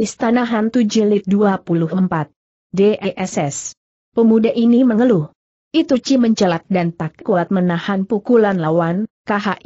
Istana Hantu Jilid 24. DESS. Pemuda ini mengeluh. Itu Ci mencelat dan tak kuat menahan pukulan lawan,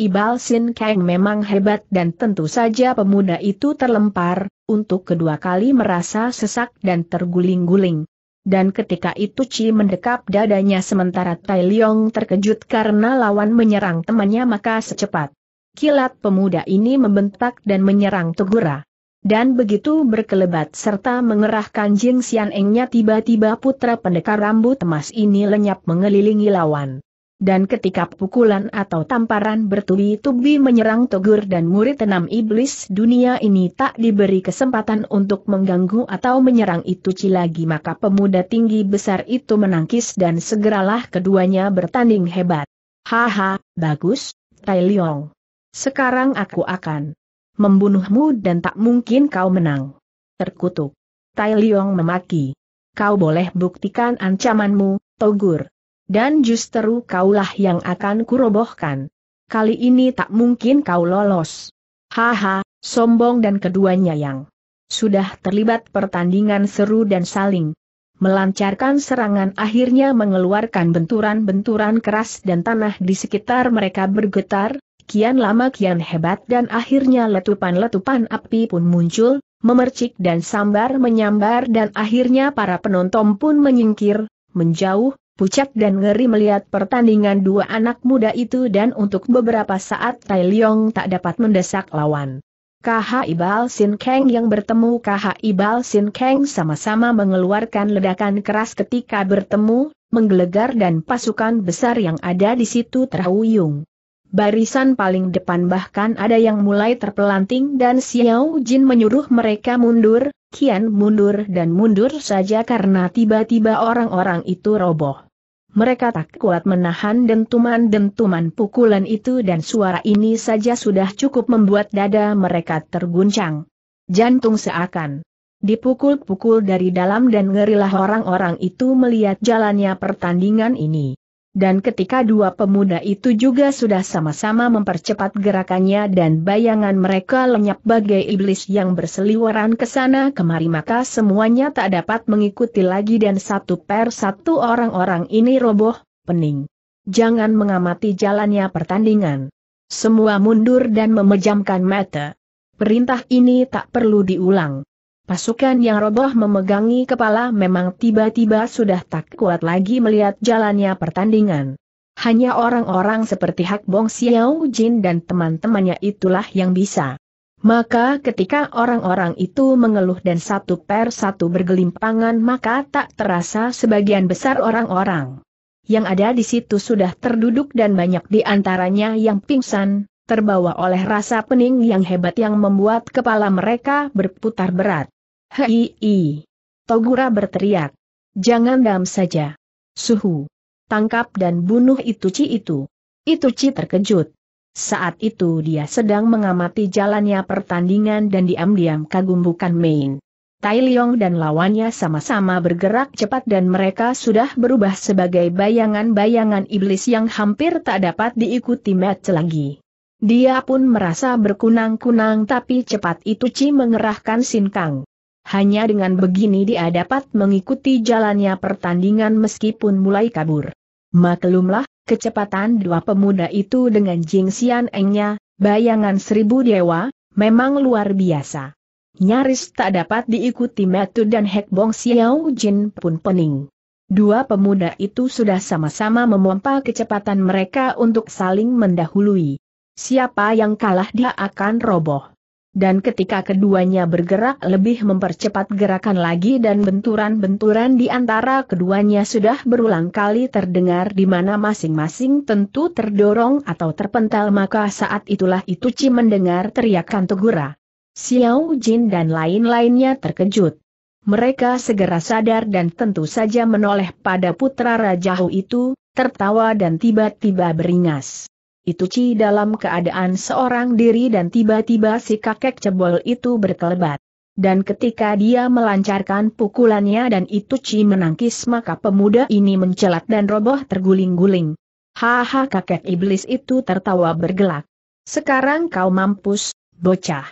Ibal Sin Kang memang hebat dan tentu saja pemuda itu terlempar, untuk kedua kali merasa sesak dan terguling-guling. Dan ketika itu Ci mendekap dadanya sementara Tai Leong terkejut karena lawan menyerang temannya maka secepat. Kilat pemuda ini membentak dan menyerang Tegura dan begitu berkelebat serta mengerahkan Jing Xian Engnya tiba-tiba putra pendekar rambut emas ini lenyap mengelilingi lawan. Dan ketika pukulan atau tamparan bertubi-tubi menyerang Togur dan murid enam iblis dunia ini tak diberi kesempatan untuk mengganggu atau menyerang itu lagi maka pemuda tinggi besar itu menangkis dan segeralah keduanya bertanding hebat. Haha, bagus, Tai Leong. Sekarang aku akan membunuhmu dan tak mungkin kau menang. Terkutuk. Tai Liong memaki. Kau boleh buktikan ancamanmu, Togur. Dan justru kaulah yang akan kurobohkan. Kali ini tak mungkin kau lolos. Haha, sombong dan keduanya yang sudah terlibat pertandingan seru dan saling melancarkan serangan akhirnya mengeluarkan benturan-benturan keras dan tanah di sekitar mereka bergetar, Kian lama kian hebat dan akhirnya letupan-letupan api pun muncul, memercik dan sambar menyambar dan akhirnya para penonton pun menyingkir, menjauh, pucat dan ngeri melihat pertandingan dua anak muda itu dan untuk beberapa saat Tai Leong tak dapat mendesak lawan. KH Ibal Sin Kang yang bertemu KH Ibal Sin Kang sama-sama mengeluarkan ledakan keras ketika bertemu, menggelegar dan pasukan besar yang ada di situ terhuyung. Barisan paling depan bahkan ada yang mulai terpelanting dan Xiao Jin menyuruh mereka mundur, kian mundur dan mundur saja karena tiba-tiba orang-orang itu roboh. Mereka tak kuat menahan dentuman-dentuman pukulan itu dan suara ini saja sudah cukup membuat dada mereka terguncang. Jantung seakan dipukul-pukul dari dalam dan ngerilah orang-orang itu melihat jalannya pertandingan ini dan ketika dua pemuda itu juga sudah sama-sama mempercepat gerakannya dan bayangan mereka lenyap bagai iblis yang berseliweran ke sana kemari maka semuanya tak dapat mengikuti lagi dan satu per satu orang-orang ini roboh, pening. Jangan mengamati jalannya pertandingan. Semua mundur dan memejamkan mata. Perintah ini tak perlu diulang. Pasukan yang roboh memegangi kepala memang tiba-tiba sudah tak kuat lagi melihat jalannya pertandingan. Hanya orang-orang seperti Hak Bong Xiao Jin dan teman-temannya itulah yang bisa. Maka ketika orang-orang itu mengeluh dan satu per satu bergelimpangan maka tak terasa sebagian besar orang-orang yang ada di situ sudah terduduk dan banyak di antaranya yang pingsan, terbawa oleh rasa pening yang hebat yang membuat kepala mereka berputar berat. Hei! -i. Togura berteriak. Jangan dam saja. Suhu. Tangkap dan bunuh Ituci itu. Ituci terkejut. Saat itu dia sedang mengamati jalannya pertandingan dan diam-diam kagum bukan main. Tai Leong dan lawannya sama-sama bergerak cepat dan mereka sudah berubah sebagai bayangan-bayangan iblis yang hampir tak dapat diikuti match lagi. Dia pun merasa berkunang-kunang tapi cepat itu ci mengerahkan Sin Kang. Hanya dengan begini dia dapat mengikuti jalannya pertandingan meskipun mulai kabur. Maklumlah, kecepatan dua pemuda itu dengan Jing Xian Engnya, bayangan seribu dewa, memang luar biasa. Nyaris tak dapat diikuti Metu dan Hek Bong Xiao Jin pun pening. Dua pemuda itu sudah sama-sama memompa kecepatan mereka untuk saling mendahului. Siapa yang kalah dia akan roboh dan ketika keduanya bergerak lebih mempercepat gerakan lagi dan benturan-benturan di antara keduanya sudah berulang kali terdengar di mana masing-masing tentu terdorong atau terpental maka saat itulah itu Ituci mendengar teriakan tegura, Xiao Jin dan lain-lainnya terkejut. Mereka segera sadar dan tentu saja menoleh pada putra rajahu itu, tertawa dan tiba-tiba beringas itu Ci dalam keadaan seorang diri dan tiba-tiba si kakek cebol itu berkelebat. Dan ketika dia melancarkan pukulannya dan itu Ci menangkis maka pemuda ini mencelat dan roboh terguling-guling. Haha kakek iblis itu tertawa bergelak. Sekarang kau mampus, bocah.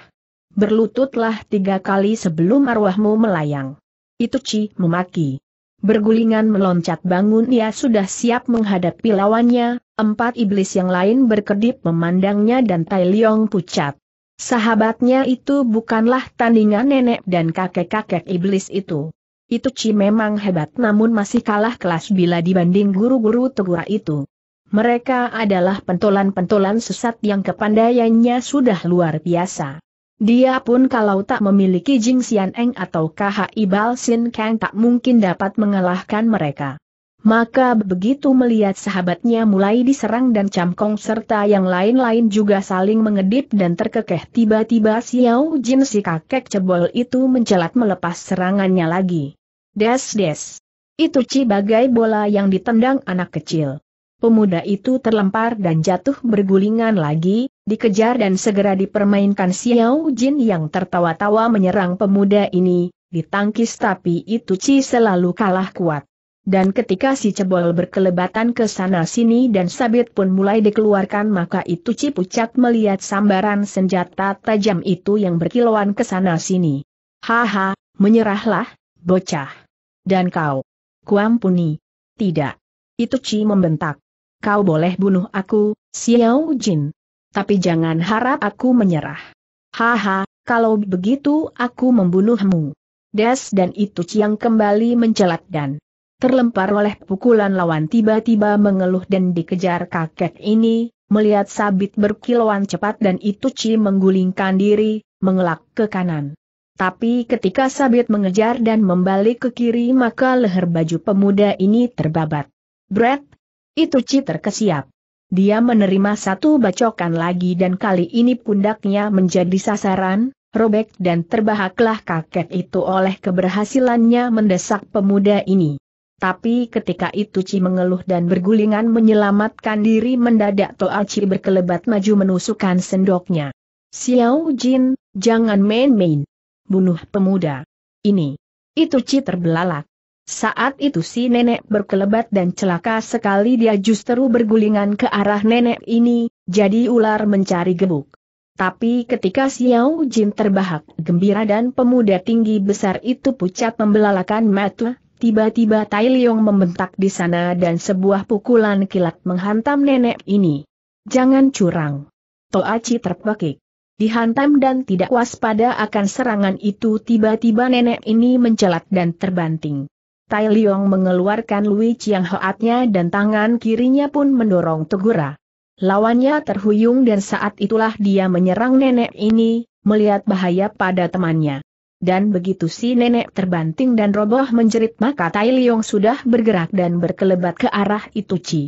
Berlututlah tiga kali sebelum arwahmu melayang. Itu Ci memaki. Bergulingan meloncat bangun ia sudah siap menghadapi lawannya, empat iblis yang lain berkedip memandangnya dan Tai Leong pucat. Sahabatnya itu bukanlah tandingan nenek dan kakek-kakek iblis itu. Itu Ci memang hebat namun masih kalah kelas bila dibanding guru-guru tegura itu. Mereka adalah pentolan-pentolan sesat yang kepandaiannya sudah luar biasa. Dia pun kalau tak memiliki Jing Xian Eng atau KHI Ibal Sin Kang tak mungkin dapat mengalahkan mereka. Maka begitu melihat sahabatnya mulai diserang dan Cham Kong serta yang lain-lain juga saling mengedip dan terkekeh tiba-tiba Xiao Jin si kakek cebol itu mencelat melepas serangannya lagi. Des-des. Itu ci bagai bola yang ditendang anak kecil. Pemuda itu terlempar dan jatuh bergulingan lagi, dikejar dan segera dipermainkan Xiao Jin yang tertawa-tawa menyerang pemuda ini, ditangkis tapi itu Ci selalu kalah kuat. Dan ketika si cebol berkelebatan ke sana sini dan sabit pun mulai dikeluarkan maka itu Ci pucat melihat sambaran senjata tajam itu yang berkilauan ke sana sini. Haha, menyerahlah, bocah. Dan kau. Kuampuni. Tidak. Itu Ci membentak. Kau boleh bunuh aku, Xiao Jin tapi jangan harap aku menyerah. Haha, kalau begitu aku membunuhmu. Des dan itu Ciang kembali mencelat dan terlempar oleh pukulan lawan tiba-tiba mengeluh dan dikejar kakek ini, melihat sabit berkilauan cepat dan itu Ci menggulingkan diri, mengelak ke kanan. Tapi ketika sabit mengejar dan membalik ke kiri maka leher baju pemuda ini terbabat. Brett, itu Ci terkesiap. Dia menerima satu bacokan lagi dan kali ini pundaknya menjadi sasaran, robek dan terbahaklah kakek itu oleh keberhasilannya mendesak pemuda ini. Tapi ketika itu Ci mengeluh dan bergulingan menyelamatkan diri mendadak Toa Ci berkelebat maju menusukkan sendoknya. Xiao Jin, jangan main-main. Bunuh pemuda. Ini. Itu Ci terbelalak. Saat itu si nenek berkelebat dan celaka sekali dia justru bergulingan ke arah nenek ini, jadi ular mencari gebuk. Tapi ketika Xiao Jin terbahak gembira dan pemuda tinggi besar itu pucat membelalakan mata, tiba-tiba Tai Leong membentak di sana dan sebuah pukulan kilat menghantam nenek ini. Jangan curang. Toachi terpekik. Dihantam dan tidak waspada akan serangan itu tiba-tiba nenek ini mencelat dan terbanting. Tai Liong mengeluarkan Lui Chiang Hoatnya dan tangan kirinya pun mendorong Tegura. Lawannya terhuyung dan saat itulah dia menyerang nenek ini, melihat bahaya pada temannya. Dan begitu si nenek terbanting dan roboh menjerit maka Tai Liong sudah bergerak dan berkelebat ke arah itu Ci.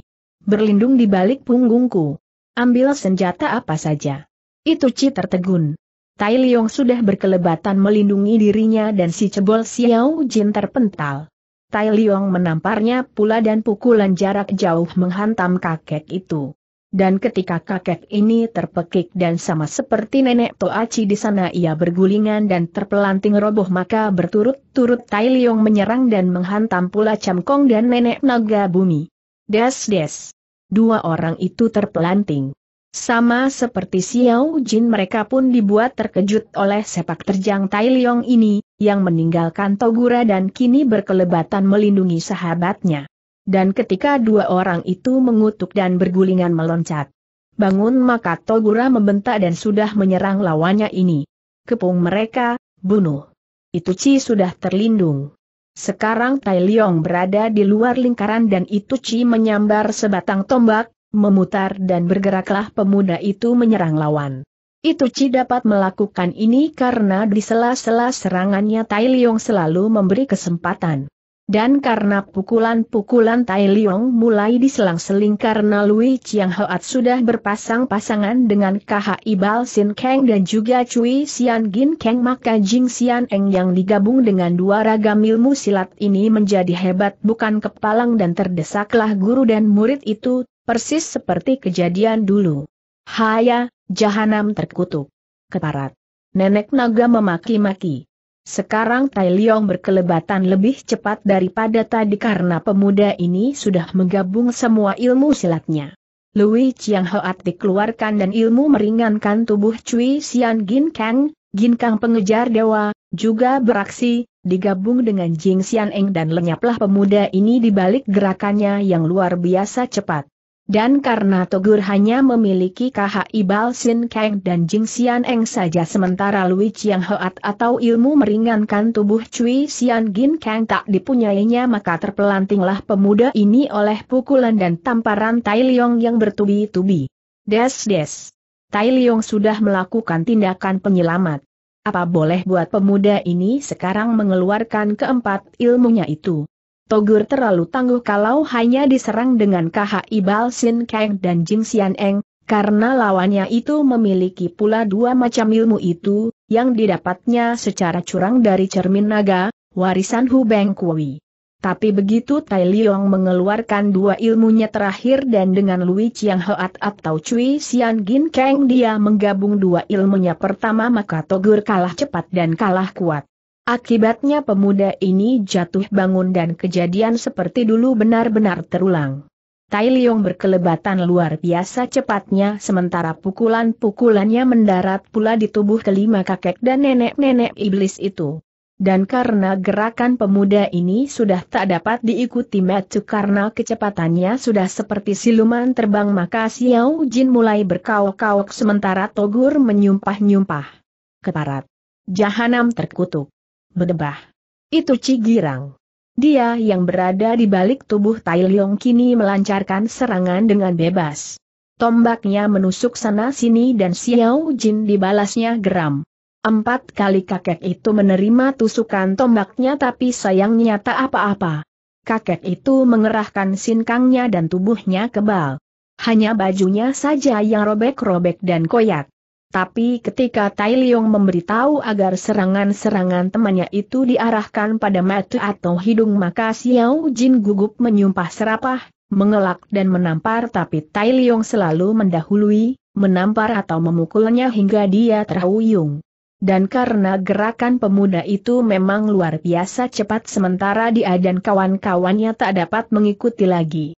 Berlindung di balik punggungku. Ambil senjata apa saja. Itu Ci tertegun. Tai Liong sudah berkelebatan melindungi dirinya dan si cebol Xiao Jin terpental. Tai Liong menamparnya pula dan pukulan jarak jauh menghantam kakek itu. Dan ketika kakek ini terpekik dan sama seperti nenek Toachi di sana ia bergulingan dan terpelanting roboh maka berturut-turut Tai Liong menyerang dan menghantam pula Cam Kong dan nenek naga bumi. Des-des. Dua orang itu terpelanting. Sama seperti Xiao Jin mereka pun dibuat terkejut oleh sepak terjang Tai Leong ini, yang meninggalkan Togura dan kini berkelebatan melindungi sahabatnya. Dan ketika dua orang itu mengutuk dan bergulingan meloncat. Bangun maka Togura membentak dan sudah menyerang lawannya ini. Kepung mereka, bunuh. Itu Ci sudah terlindung. Sekarang Tai Leong berada di luar lingkaran dan Itu Ci menyambar sebatang tombak, memutar dan bergeraklah pemuda itu menyerang lawan. Itu Ituci dapat melakukan ini karena di sela-sela serangannya Tai Liong selalu memberi kesempatan. Dan karena pukulan-pukulan Tai Liong mulai diselang-seling karena Lui Chiang Hoat sudah berpasang-pasangan dengan KHI Ibal Sin Kang dan juga Cui Sian Gin Kang maka Jing Sian Eng yang digabung dengan dua ragam ilmu silat ini menjadi hebat bukan kepalang dan terdesaklah guru dan murid itu persis seperti kejadian dulu. Haya, jahanam terkutuk. Keparat. Nenek naga memaki-maki. Sekarang Tai Leong berkelebatan lebih cepat daripada tadi karena pemuda ini sudah menggabung semua ilmu silatnya. Lui Chiang Hoat dikeluarkan dan ilmu meringankan tubuh Cui Xian Gin Kang, Gin Kang pengejar dewa, juga beraksi, digabung dengan Jing Xian Eng dan lenyaplah pemuda ini di balik gerakannya yang luar biasa cepat. Dan karena Togur hanya memiliki Ibal Sin Kang dan Jing Xian Eng saja sementara Lui Chiang Hoat atau ilmu meringankan tubuh Cui Xian Gin Kang tak dipunyainya maka terpelantinglah pemuda ini oleh pukulan dan tamparan Tai Leong yang bertubi-tubi. Des-des. Tai Leong sudah melakukan tindakan penyelamat. Apa boleh buat pemuda ini sekarang mengeluarkan keempat ilmunya itu? Togur terlalu tangguh kalau hanya diserang dengan KHI Balsin Kang dan Jing Xian Eng, karena lawannya itu memiliki pula dua macam ilmu itu, yang didapatnya secara curang dari cermin naga, warisan Hu Beng Kui. Tapi begitu Tai Liong mengeluarkan dua ilmunya terakhir dan dengan Lui Chiang Hoat atau Cui Xian Gin Kang dia menggabung dua ilmunya pertama maka Togur kalah cepat dan kalah kuat. Akibatnya pemuda ini jatuh bangun dan kejadian seperti dulu benar-benar terulang. Tai Liong berkelebatan luar biasa cepatnya sementara pukulan-pukulannya mendarat pula di tubuh kelima kakek dan nenek-nenek iblis itu. Dan karena gerakan pemuda ini sudah tak dapat diikuti Matthew karena kecepatannya sudah seperti siluman terbang maka Xiao Jin mulai berkaok kauk sementara Togur menyumpah-nyumpah. Keparat. Jahanam terkutuk berdebah. Itu Cigirang. Dia yang berada di balik tubuh Tai Leong kini melancarkan serangan dengan bebas. Tombaknya menusuk sana-sini dan Xiao Jin dibalasnya geram. Empat kali kakek itu menerima tusukan tombaknya tapi sayangnya tak apa-apa. Kakek itu mengerahkan sinkangnya dan tubuhnya kebal. Hanya bajunya saja yang robek-robek dan koyak. Tapi ketika Tai Liong memberitahu agar serangan-serangan temannya itu diarahkan pada mata atau hidung maka Xiao Jin gugup menyumpah serapah, mengelak dan menampar tapi Tai Liong selalu mendahului, menampar atau memukulnya hingga dia terhuyung. Dan karena gerakan pemuda itu memang luar biasa cepat sementara dia dan kawan-kawannya tak dapat mengikuti lagi.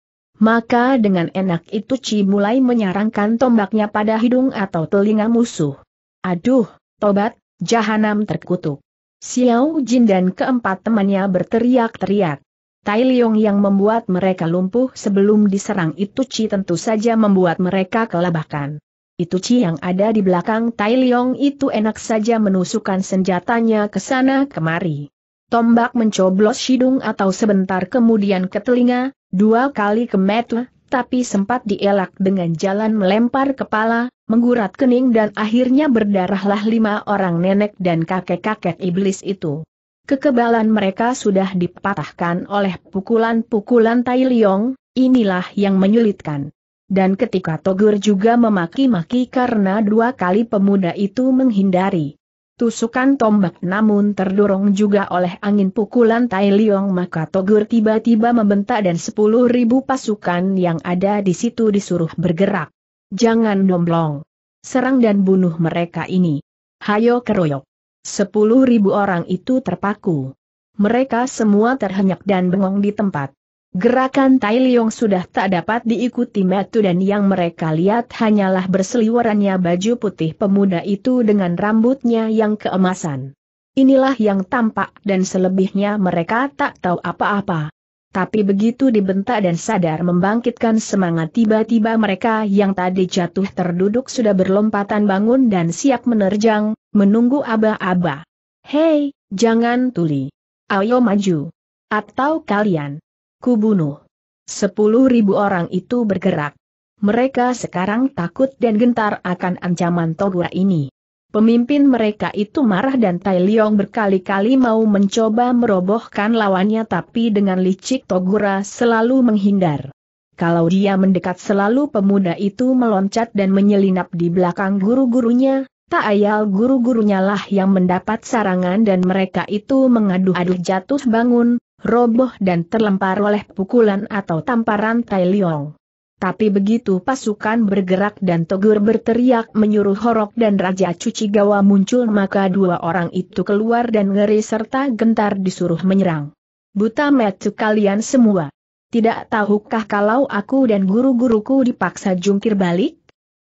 Maka dengan enak itu Ci mulai menyarankan tombaknya pada hidung atau telinga musuh. Aduh, tobat, jahanam terkutuk. Xiao Jin dan keempat temannya berteriak-teriak. Tai Leong yang membuat mereka lumpuh sebelum diserang itu Ci tentu saja membuat mereka kelabakan. Itu Ci yang ada di belakang Tai Leong itu enak saja menusukkan senjatanya ke sana kemari. Tombak mencoblos hidung atau sebentar kemudian ke telinga, dua kali kemet, tapi sempat dielak dengan jalan melempar kepala, menggurat kening dan akhirnya berdarahlah lima orang nenek dan kakek-kakek iblis itu. Kekebalan mereka sudah dipatahkan oleh pukulan-pukulan Tai Liong, inilah yang menyulitkan. Dan ketika Togur juga memaki-maki karena dua kali pemuda itu menghindari. Tusukan tombak namun terdorong juga oleh angin pukulan Tai Liong maka Togur tiba-tiba membentak dan sepuluh ribu pasukan yang ada di situ disuruh bergerak. Jangan nomblong, Serang dan bunuh mereka ini. Hayo keroyok. Sepuluh ribu orang itu terpaku. Mereka semua terhenyak dan bengong di tempat. Gerakan Tai Leong sudah tak dapat diikuti Metu dan yang mereka lihat hanyalah berseliwarannya baju putih pemuda itu dengan rambutnya yang keemasan. Inilah yang tampak dan selebihnya mereka tak tahu apa-apa. Tapi begitu dibentak dan sadar membangkitkan semangat tiba-tiba mereka yang tadi jatuh terduduk sudah berlompatan bangun dan siap menerjang, menunggu aba-aba. Hei, jangan tuli. Ayo maju. Atau kalian kubunuh. Sepuluh ribu orang itu bergerak. Mereka sekarang takut dan gentar akan ancaman Togura ini. Pemimpin mereka itu marah dan Tai Leong berkali-kali mau mencoba merobohkan lawannya tapi dengan licik Togura selalu menghindar. Kalau dia mendekat selalu pemuda itu meloncat dan menyelinap di belakang guru-gurunya, tak ayal guru-gurunya lah yang mendapat sarangan dan mereka itu mengadu-adu jatuh bangun, roboh dan terlempar oleh pukulan atau tamparan Tai Liong. Tapi begitu pasukan bergerak dan Togur berteriak menyuruh Horok dan Raja cucigawa muncul maka dua orang itu keluar dan ngeri serta gentar disuruh menyerang. Buta metu kalian semua. Tidak tahukah kalau aku dan guru-guruku dipaksa jungkir balik?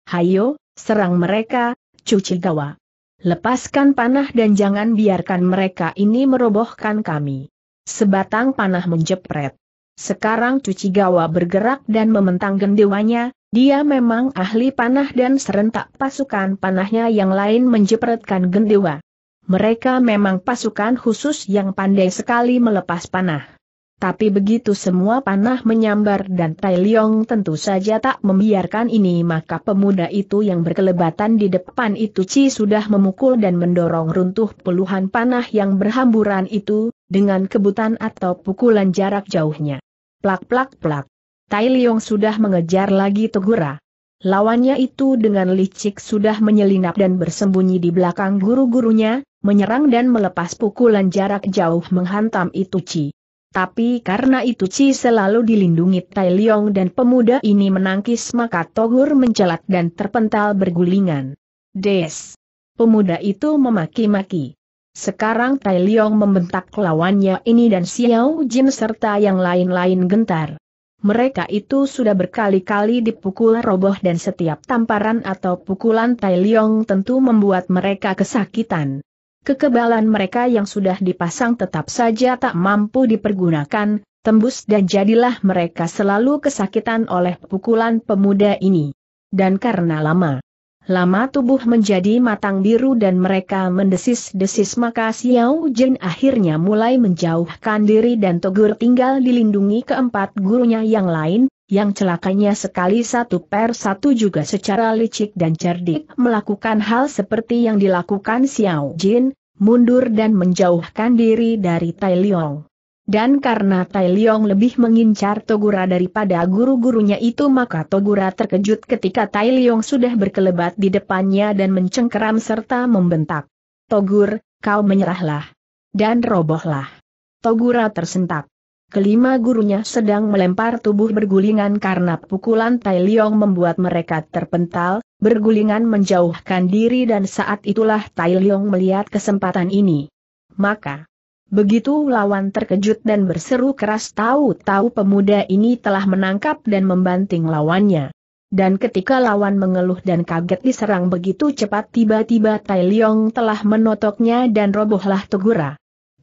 Hayo, serang mereka, cucigawa. Lepaskan panah dan jangan biarkan mereka ini merobohkan kami sebatang panah menjepret. Sekarang Cuci Gawa bergerak dan mementang gendewanya, dia memang ahli panah dan serentak pasukan panahnya yang lain menjepretkan gendewa. Mereka memang pasukan khusus yang pandai sekali melepas panah. Tapi begitu semua panah menyambar dan Tai Leong tentu saja tak membiarkan ini maka pemuda itu yang berkelebatan di depan itu Ci sudah memukul dan mendorong runtuh puluhan panah yang berhamburan itu, dengan kebutan atau pukulan jarak jauhnya. Plak-plak-plak. Tai Liong sudah mengejar lagi Tegura. Lawannya itu dengan licik sudah menyelinap dan bersembunyi di belakang guru-gurunya, menyerang dan melepas pukulan jarak jauh menghantam Ituci. Tapi karena Ituci selalu dilindungi Tai Liong dan pemuda ini menangkis maka Togur mencelat dan terpental bergulingan. Des! Pemuda itu memaki-maki. Sekarang Tai Liong membentak lawannya ini dan Xiao Jin serta yang lain-lain gentar. Mereka itu sudah berkali-kali dipukul roboh dan setiap tamparan atau pukulan Tai Liong tentu membuat mereka kesakitan. Kekebalan mereka yang sudah dipasang tetap saja tak mampu dipergunakan, tembus dan jadilah mereka selalu kesakitan oleh pukulan pemuda ini. Dan karena lama lama tubuh menjadi matang biru dan mereka mendesis-desis maka Xiao Jin akhirnya mulai menjauhkan diri dan Togur tinggal dilindungi keempat gurunya yang lain, yang celakanya sekali satu per satu juga secara licik dan cerdik melakukan hal seperti yang dilakukan Xiao Jin, mundur dan menjauhkan diri dari Tai Liong. Dan karena Tai Liong lebih mengincar Togura daripada guru-gurunya itu maka Togura terkejut ketika Tai Liong sudah berkelebat di depannya dan mencengkeram serta membentak. Togur, kau menyerahlah. Dan robohlah. Togura tersentak. Kelima gurunya sedang melempar tubuh bergulingan karena pukulan Tai Liong membuat mereka terpental, bergulingan menjauhkan diri dan saat itulah Tai Liong melihat kesempatan ini. Maka, Begitu lawan terkejut dan berseru keras tahu-tahu pemuda ini telah menangkap dan membanting lawannya. Dan ketika lawan mengeluh dan kaget diserang begitu cepat tiba-tiba Tai Leong telah menotoknya dan robohlah Tegura.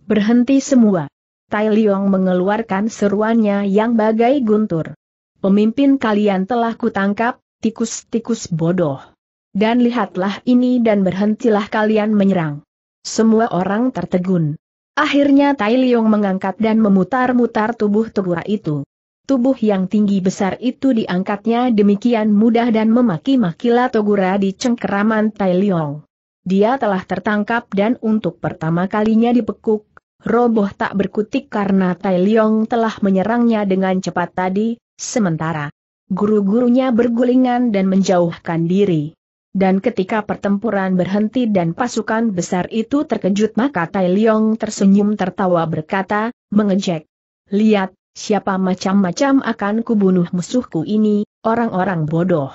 Berhenti semua. Tai Leong mengeluarkan seruannya yang bagai guntur. Pemimpin kalian telah kutangkap, tikus-tikus bodoh. Dan lihatlah ini dan berhentilah kalian menyerang. Semua orang tertegun. Akhirnya Tai Liong mengangkat dan memutar-mutar tubuh Tegura itu. Tubuh yang tinggi besar itu diangkatnya demikian mudah dan memaki-makilah Togura di cengkeraman Tai Liong. Dia telah tertangkap dan untuk pertama kalinya dipekuk, roboh tak berkutik karena Tai Liong telah menyerangnya dengan cepat tadi, sementara guru-gurunya bergulingan dan menjauhkan diri. Dan ketika pertempuran berhenti dan pasukan besar itu terkejut maka Tai Leong tersenyum tertawa berkata, mengejek. Lihat, siapa macam-macam akan kubunuh musuhku ini, orang-orang bodoh.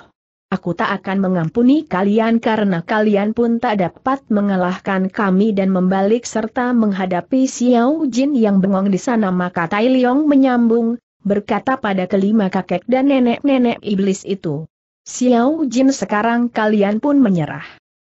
Aku tak akan mengampuni kalian karena kalian pun tak dapat mengalahkan kami dan membalik serta menghadapi Xiao Jin yang bengong di sana maka Tai Leong menyambung, berkata pada kelima kakek dan nenek-nenek iblis itu. Xiao Jin sekarang kalian pun menyerah.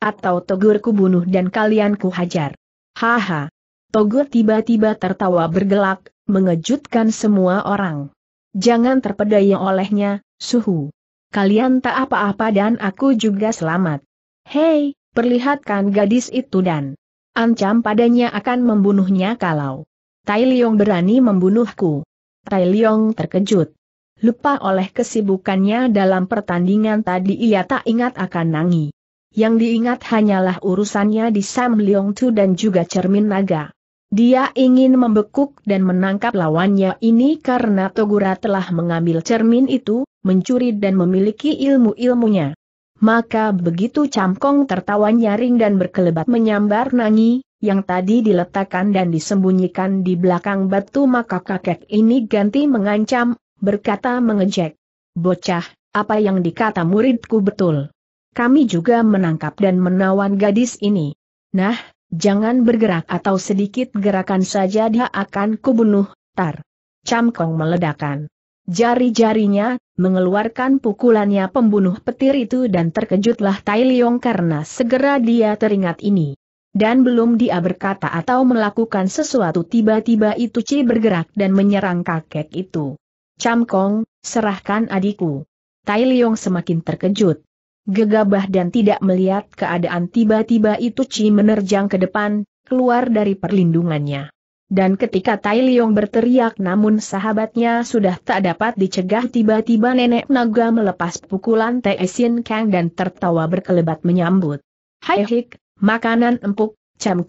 Atau Togur ku bunuh dan kalian ku hajar. Haha. Togur tiba-tiba tertawa bergelak, mengejutkan semua orang. Jangan terpedaya olehnya, suhu. Kalian tak apa-apa dan aku juga selamat. Hei, perlihatkan gadis itu dan ancam padanya akan membunuhnya kalau Tai Liong berani membunuhku. Tai Liong terkejut. Lupa oleh kesibukannya dalam pertandingan tadi ia tak ingat akan Nangi. Yang diingat hanyalah urusannya di Sam Leong Tu dan juga cermin naga. Dia ingin membekuk dan menangkap lawannya ini karena Togura telah mengambil cermin itu, mencuri dan memiliki ilmu-ilmunya. Maka begitu Camkong tertawa nyaring dan berkelebat menyambar Nangi, yang tadi diletakkan dan disembunyikan di belakang batu maka kakek ini ganti mengancam, berkata mengejek. Bocah, apa yang dikata muridku betul. Kami juga menangkap dan menawan gadis ini. Nah, jangan bergerak atau sedikit gerakan saja dia akan kubunuh, tar. Camkong meledakan. Jari-jarinya, mengeluarkan pukulannya pembunuh petir itu dan terkejutlah Tai Leong karena segera dia teringat ini. Dan belum dia berkata atau melakukan sesuatu tiba-tiba itu Ci bergerak dan menyerang kakek itu. Kong, serahkan adikku. Tai Liong semakin terkejut. Gegabah dan tidak melihat keadaan tiba-tiba itu Chi menerjang ke depan, keluar dari perlindungannya. Dan ketika Tai Liong berteriak namun sahabatnya sudah tak dapat dicegah tiba-tiba nenek naga melepas pukulan Tai Teesin Kang dan tertawa berkelebat menyambut. Hai hik, makanan empuk,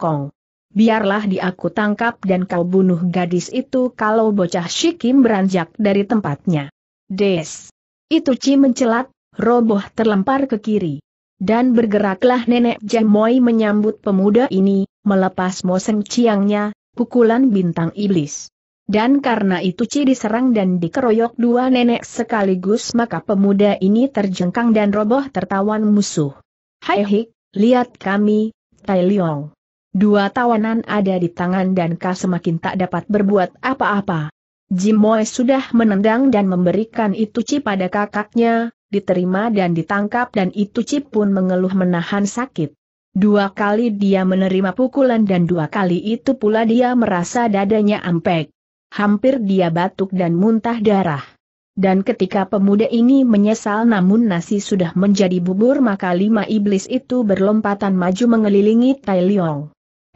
Kong biarlah diaku tangkap dan kau bunuh gadis itu kalau bocah Shikim beranjak dari tempatnya. Des. Itu Ci mencelat, roboh terlempar ke kiri. Dan bergeraklah nenek Jemoy menyambut pemuda ini, melepas moseng ciangnya, pukulan bintang iblis. Dan karena itu Ci diserang dan dikeroyok dua nenek sekaligus maka pemuda ini terjengkang dan roboh tertawan musuh. Hai hik, lihat kami, Tai Liong. Dua tawanan ada di tangan dan Ka semakin tak dapat berbuat apa-apa. Jimoy sudah menendang dan memberikan ituci pada kakaknya, diterima dan ditangkap dan itu cip pun mengeluh menahan sakit. Dua kali dia menerima pukulan dan dua kali itu pula dia merasa dadanya ampek. Hampir dia batuk dan muntah darah. Dan ketika pemuda ini menyesal namun nasi sudah menjadi bubur maka lima iblis itu berlompatan maju mengelilingi Tai Leong.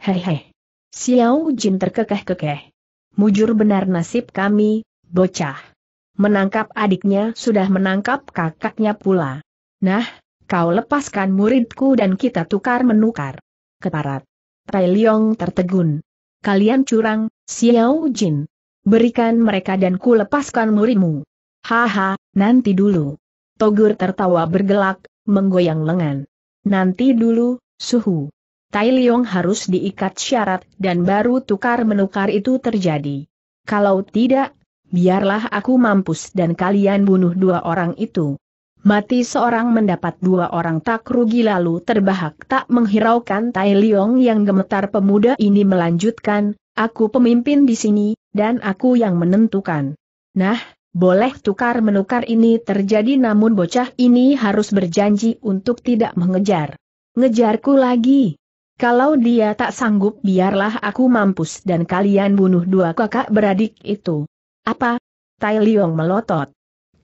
Hei hei, Xiao Jin terkekeh-kekeh. Mujur benar nasib kami, bocah. Menangkap adiknya sudah menangkap kakaknya pula. Nah, kau lepaskan muridku dan kita tukar menukar. Keparat. Tai Liong tertegun. Kalian curang, Xiao Jin. Berikan mereka dan ku lepaskan muridmu. Haha, nanti dulu. Togur tertawa bergelak, menggoyang lengan. Nanti dulu, suhu. Tai Liong harus diikat syarat dan baru tukar-menukar itu terjadi. Kalau tidak, biarlah aku mampus dan kalian bunuh dua orang itu. Mati seorang mendapat dua orang tak rugi lalu terbahak tak menghiraukan Tai Liong yang gemetar pemuda ini melanjutkan, aku pemimpin di sini, dan aku yang menentukan. Nah, boleh tukar-menukar ini terjadi namun bocah ini harus berjanji untuk tidak mengejar. Ngejarku lagi. Kalau dia tak sanggup biarlah aku mampus dan kalian bunuh dua kakak beradik itu. Apa? Tai Liong melotot.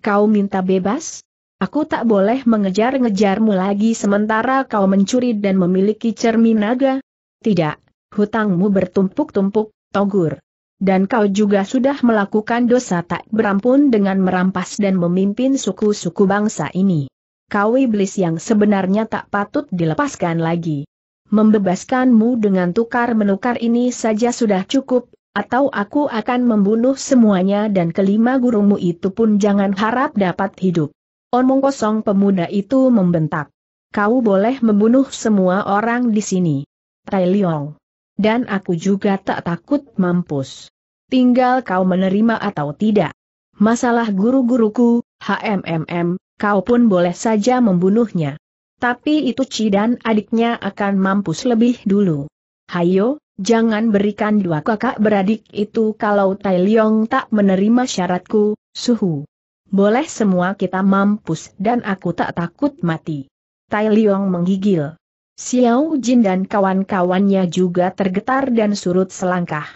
Kau minta bebas? Aku tak boleh mengejar-ngejarmu lagi sementara kau mencuri dan memiliki cermin naga. Tidak, hutangmu bertumpuk-tumpuk, Togur. Dan kau juga sudah melakukan dosa tak berampun dengan merampas dan memimpin suku-suku bangsa ini. Kau iblis yang sebenarnya tak patut dilepaskan lagi membebaskanmu dengan tukar-menukar ini saja sudah cukup, atau aku akan membunuh semuanya dan kelima gurumu itu pun jangan harap dapat hidup. Omong kosong pemuda itu membentak. Kau boleh membunuh semua orang di sini. Tai Liong. Dan aku juga tak takut mampus. Tinggal kau menerima atau tidak. Masalah guru-guruku, HMMM, kau pun boleh saja membunuhnya tapi itu Ci dan adiknya akan mampus lebih dulu. Hayo, jangan berikan dua kakak beradik itu kalau Tai Leong tak menerima syaratku, suhu. Boleh semua kita mampus dan aku tak takut mati. Tai Leong menggigil. Xiao Jin dan kawan-kawannya juga tergetar dan surut selangkah.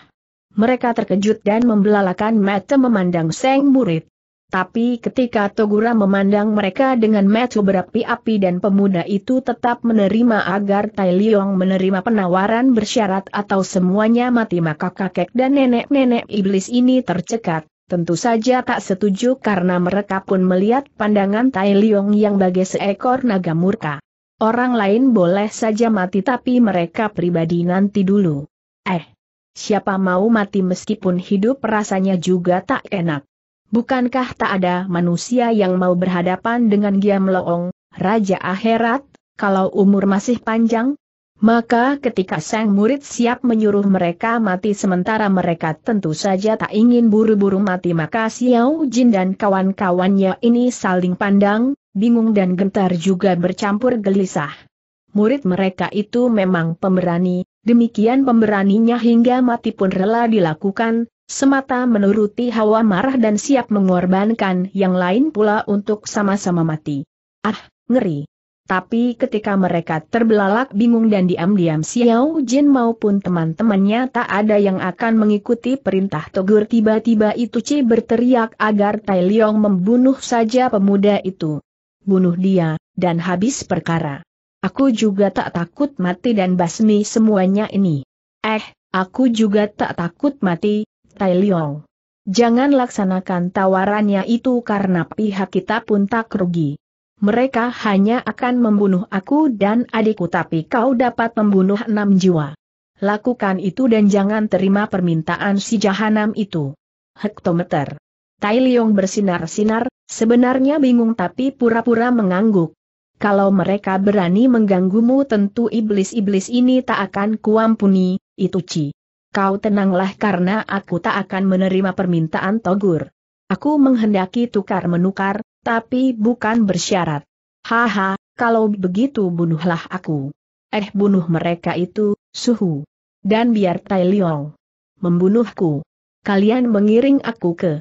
Mereka terkejut dan membelalakan mata memandang Seng Murid. Tapi ketika Togura memandang mereka dengan mata berapi-api dan pemuda itu tetap menerima agar Tai Liong menerima penawaran bersyarat atau semuanya mati maka kakek dan nenek-nenek iblis ini tercekat. Tentu saja tak setuju karena mereka pun melihat pandangan Tai Liong yang bagai seekor naga murka. Orang lain boleh saja mati tapi mereka pribadi nanti dulu. Eh, siapa mau mati meskipun hidup rasanya juga tak enak. Bukankah tak ada manusia yang mau berhadapan dengan Giam Loong, Raja Akhirat, kalau umur masih panjang? Maka ketika sang murid siap menyuruh mereka mati sementara mereka tentu saja tak ingin buru-buru mati maka Xiao Jin dan kawan-kawannya ini saling pandang, bingung dan gentar juga bercampur gelisah. Murid mereka itu memang pemberani, demikian pemberaninya hingga mati pun rela dilakukan, semata menuruti hawa marah dan siap mengorbankan yang lain pula untuk sama-sama mati. Ah, ngeri. Tapi ketika mereka terbelalak bingung dan diam-diam Xiao Jin maupun teman-temannya tak ada yang akan mengikuti perintah Togur tiba-tiba itu Ci berteriak agar Tai Liong membunuh saja pemuda itu. Bunuh dia, dan habis perkara. Aku juga tak takut mati dan basmi semuanya ini. Eh, aku juga tak takut mati, Tai Liong. Jangan laksanakan tawarannya itu karena pihak kita pun tak rugi. Mereka hanya akan membunuh aku dan adikku tapi kau dapat membunuh enam jiwa. Lakukan itu dan jangan terima permintaan si jahanam itu. Hektometer. Tai Liong bersinar-sinar, sebenarnya bingung tapi pura-pura mengangguk. Kalau mereka berani mengganggumu tentu iblis-iblis ini tak akan kuampuni, itu Ci kau tenanglah karena aku tak akan menerima permintaan Togur. Aku menghendaki tukar-menukar, tapi bukan bersyarat. Haha, kalau begitu bunuhlah aku. Eh bunuh mereka itu, suhu. Dan biar Tai Liong membunuhku. Kalian mengiring aku ke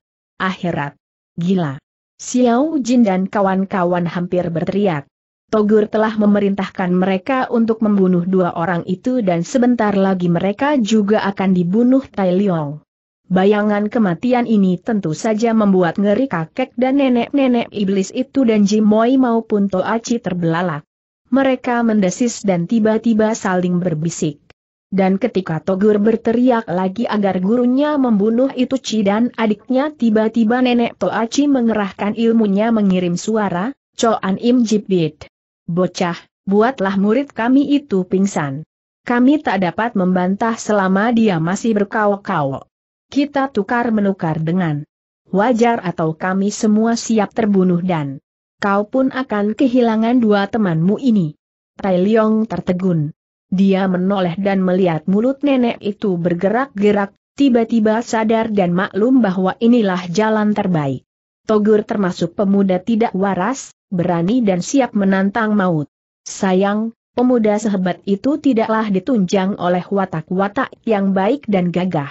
akhirat. Gila. Xiao Jin dan kawan-kawan hampir berteriak. Togur telah memerintahkan mereka untuk membunuh dua orang itu dan sebentar lagi mereka juga akan dibunuh Tai Liong. Bayangan kematian ini tentu saja membuat ngeri kakek dan nenek-nenek iblis itu dan Jimoy maupun Toachi terbelalak. Mereka mendesis dan tiba-tiba saling berbisik. Dan ketika Togur berteriak lagi agar gurunya membunuh itu ci dan adiknya tiba-tiba nenek Toachi mengerahkan ilmunya mengirim suara, Choan Im Jibit bocah, buatlah murid kami itu pingsan. Kami tak dapat membantah selama dia masih berkawok-kawok. Kita tukar menukar dengan wajar atau kami semua siap terbunuh dan kau pun akan kehilangan dua temanmu ini. Tai Leong tertegun. Dia menoleh dan melihat mulut nenek itu bergerak-gerak, tiba-tiba sadar dan maklum bahwa inilah jalan terbaik. Togur termasuk pemuda tidak waras, berani dan siap menantang maut. Sayang, pemuda sehebat itu tidaklah ditunjang oleh watak-watak yang baik dan gagah.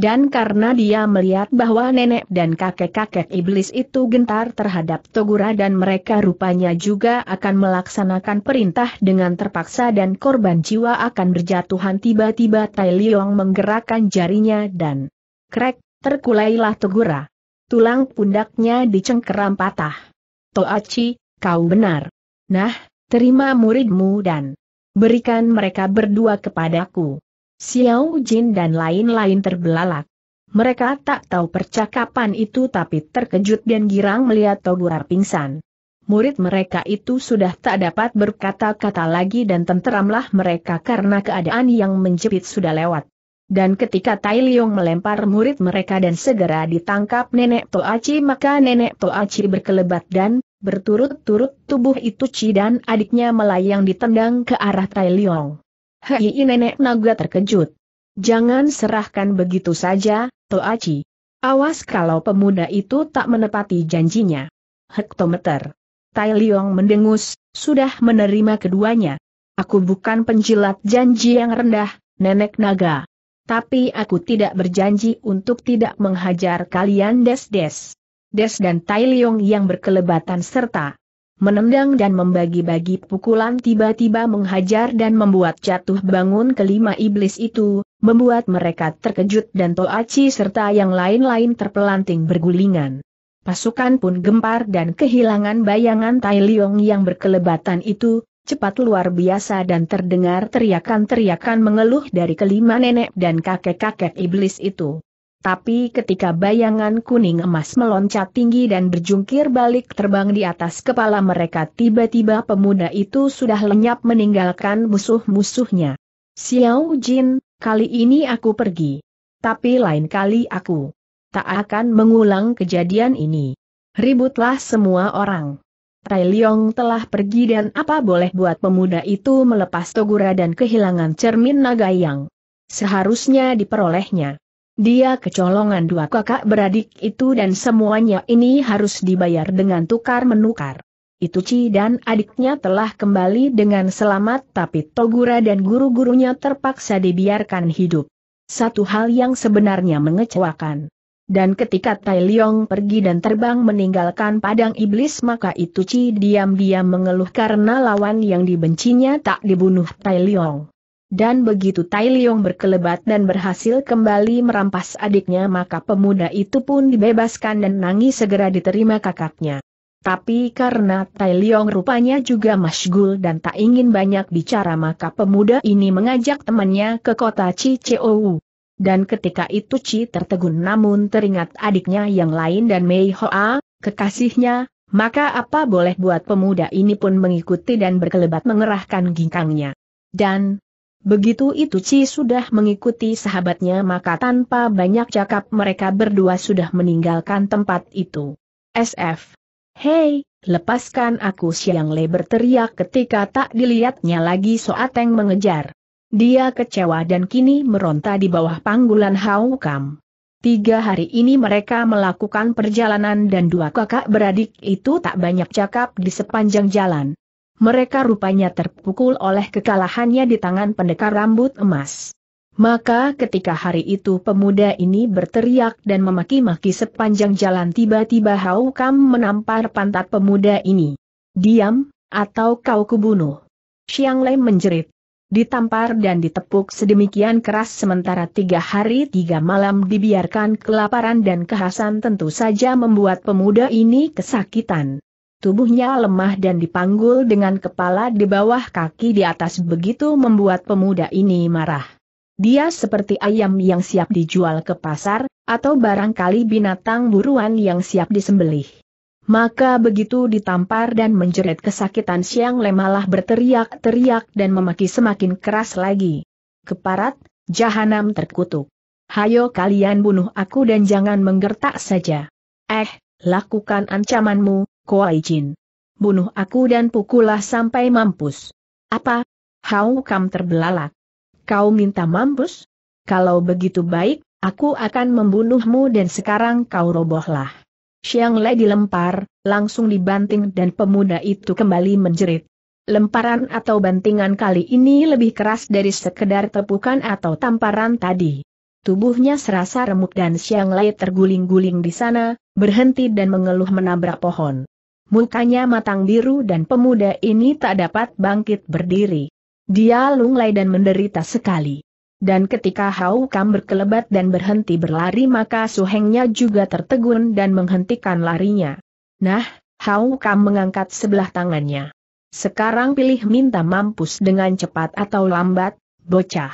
Dan karena dia melihat bahwa nenek dan kakek-kakek iblis itu gentar terhadap Togura dan mereka rupanya juga akan melaksanakan perintah dengan terpaksa dan korban jiwa akan berjatuhan tiba-tiba Tai Liong menggerakkan jarinya dan krek, terkulailah Togura tulang pundaknya dicengkeram patah. Toachi, kau benar. Nah, terima muridmu dan berikan mereka berdua kepadaku. Xiao Jin dan lain-lain terbelalak. Mereka tak tahu percakapan itu tapi terkejut dan girang melihat Togura pingsan. Murid mereka itu sudah tak dapat berkata-kata lagi dan tenteramlah mereka karena keadaan yang menjepit sudah lewat. Dan ketika Tai Liong melempar murid mereka dan segera ditangkap Nenek Toaci maka Nenek Toaci berkelebat dan, berturut-turut tubuh itu ci dan adiknya melayang ditendang ke arah Tai Liong. Hei Nenek Naga terkejut. Jangan serahkan begitu saja, Toaci. Awas kalau pemuda itu tak menepati janjinya. Hektometer. Tai Liong mendengus, sudah menerima keduanya. Aku bukan penjilat janji yang rendah, Nenek Naga. Tapi aku tidak berjanji untuk tidak menghajar kalian des-des. Des dan Tai Leong yang berkelebatan serta menendang dan membagi-bagi pukulan tiba-tiba menghajar dan membuat jatuh bangun kelima iblis itu, membuat mereka terkejut dan Toachi serta yang lain-lain terpelanting bergulingan. Pasukan pun gempar dan kehilangan bayangan Tai Leong yang berkelebatan itu, cepat luar biasa dan terdengar teriakan-teriakan mengeluh dari kelima nenek dan kakek-kakek iblis itu. Tapi ketika bayangan kuning emas meloncat tinggi dan berjungkir balik terbang di atas kepala mereka tiba-tiba pemuda itu sudah lenyap meninggalkan musuh-musuhnya. Xiao Jin, kali ini aku pergi. Tapi lain kali aku tak akan mengulang kejadian ini. Ributlah semua orang. Tai Liong telah pergi dan apa boleh buat pemuda itu melepas Togura dan kehilangan cermin naga yang seharusnya diperolehnya. Dia kecolongan dua kakak beradik itu dan semuanya ini harus dibayar dengan tukar menukar. Itu Ituchi dan adiknya telah kembali dengan selamat tapi Togura dan guru-gurunya terpaksa dibiarkan hidup. Satu hal yang sebenarnya mengecewakan. Dan ketika Tai Leong pergi dan terbang meninggalkan padang iblis maka itu Chi diam-diam mengeluh karena lawan yang dibencinya tak dibunuh Tai Leong. Dan begitu Tai Leong berkelebat dan berhasil kembali merampas adiknya maka pemuda itu pun dibebaskan dan nangis segera diterima kakaknya. Tapi karena Tai Leong rupanya juga masyhul dan tak ingin banyak bicara maka pemuda ini mengajak temannya ke kota Ciceu dan ketika itu Ci tertegun namun teringat adiknya yang lain dan Mei Hoa, kekasihnya, maka apa boleh buat pemuda ini pun mengikuti dan berkelebat mengerahkan ginkangnya. Dan, begitu itu Ci sudah mengikuti sahabatnya maka tanpa banyak cakap mereka berdua sudah meninggalkan tempat itu. SF. Hei, lepaskan aku siang le berteriak ketika tak dilihatnya lagi Soateng mengejar. Dia kecewa dan kini meronta di bawah panggulan Hau Kam. Tiga hari ini mereka melakukan perjalanan dan dua kakak beradik itu tak banyak cakap di sepanjang jalan. Mereka rupanya terpukul oleh kekalahannya di tangan pendekar rambut emas. Maka ketika hari itu pemuda ini berteriak dan memaki-maki sepanjang jalan tiba-tiba Hau Kam menampar pantat pemuda ini. Diam, atau kau kubunuh. Xiang Lei menjerit ditampar dan ditepuk sedemikian keras sementara tiga hari tiga malam dibiarkan kelaparan dan kehasan tentu saja membuat pemuda ini kesakitan. Tubuhnya lemah dan dipanggul dengan kepala di bawah kaki di atas begitu membuat pemuda ini marah. Dia seperti ayam yang siap dijual ke pasar, atau barangkali binatang buruan yang siap disembelih. Maka begitu ditampar dan menjerit kesakitan siang Le berteriak-teriak dan memaki semakin keras lagi. Keparat, jahanam terkutuk. Hayo kalian bunuh aku dan jangan menggertak saja. Eh, lakukan ancamanmu, Kuai Jin. Bunuh aku dan pukullah sampai mampus. Apa? Hau kam terbelalak. Kau minta mampus? Kalau begitu baik, aku akan membunuhmu dan sekarang kau robohlah. Xiang Lei dilempar, langsung dibanting dan pemuda itu kembali menjerit. Lemparan atau bantingan kali ini lebih keras dari sekedar tepukan atau tamparan tadi. Tubuhnya serasa remuk dan Xiang Lei terguling-guling di sana, berhenti dan mengeluh menabrak pohon. Mukanya matang biru dan pemuda ini tak dapat bangkit berdiri. Dia lunglai dan menderita sekali. Dan ketika Hau Kam berkelebat dan berhenti berlari maka suhengnya juga tertegun dan menghentikan larinya. Nah, Hau Kam mengangkat sebelah tangannya. Sekarang pilih minta mampus dengan cepat atau lambat, bocah.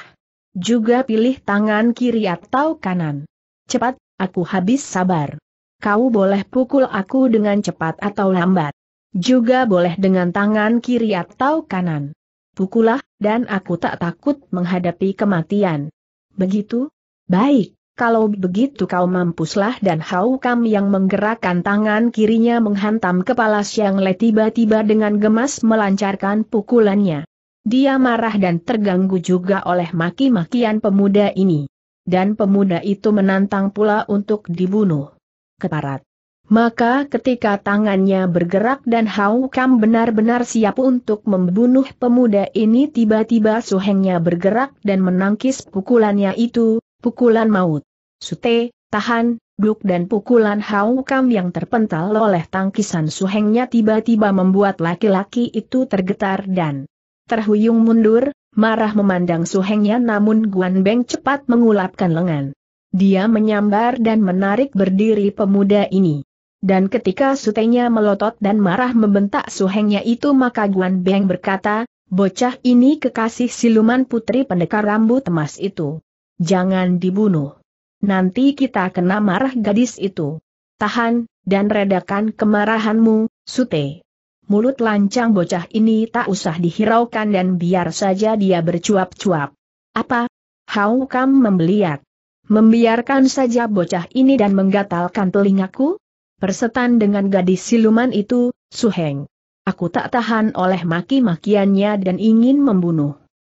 Juga pilih tangan kiri atau kanan. Cepat, aku habis sabar. Kau boleh pukul aku dengan cepat atau lambat. Juga boleh dengan tangan kiri atau kanan. Pukullah, dan aku tak takut menghadapi kematian. Begitu? Baik, kalau begitu kau mampuslah dan hau kam yang menggerakkan tangan kirinya menghantam kepala Siang Le tiba-tiba dengan gemas melancarkan pukulannya. Dia marah dan terganggu juga oleh maki-makian pemuda ini. Dan pemuda itu menantang pula untuk dibunuh. Keparat. Maka ketika tangannya bergerak dan Hau Kam benar-benar siap untuk membunuh pemuda ini tiba-tiba suhengnya bergerak dan menangkis pukulannya itu, pukulan maut. Sute, tahan, duk dan pukulan Hau Kam yang terpental oleh tangkisan suhengnya tiba-tiba membuat laki-laki itu tergetar dan terhuyung mundur, marah memandang suhengnya namun Guan Beng cepat mengulapkan lengan. Dia menyambar dan menarik berdiri pemuda ini. Dan ketika sutenya melotot dan marah membentak suhengnya itu maka Guan Beng berkata, bocah ini kekasih siluman putri pendekar rambut emas itu. Jangan dibunuh. Nanti kita kena marah gadis itu. Tahan, dan redakan kemarahanmu, sute. Mulut lancang bocah ini tak usah dihiraukan dan biar saja dia bercuap-cuap. Apa? How kam membeliat. Membiarkan saja bocah ini dan menggatalkan telingaku? persetan dengan gadis siluman itu, Suheng. Aku tak tahan oleh maki-makiannya dan ingin membunuh.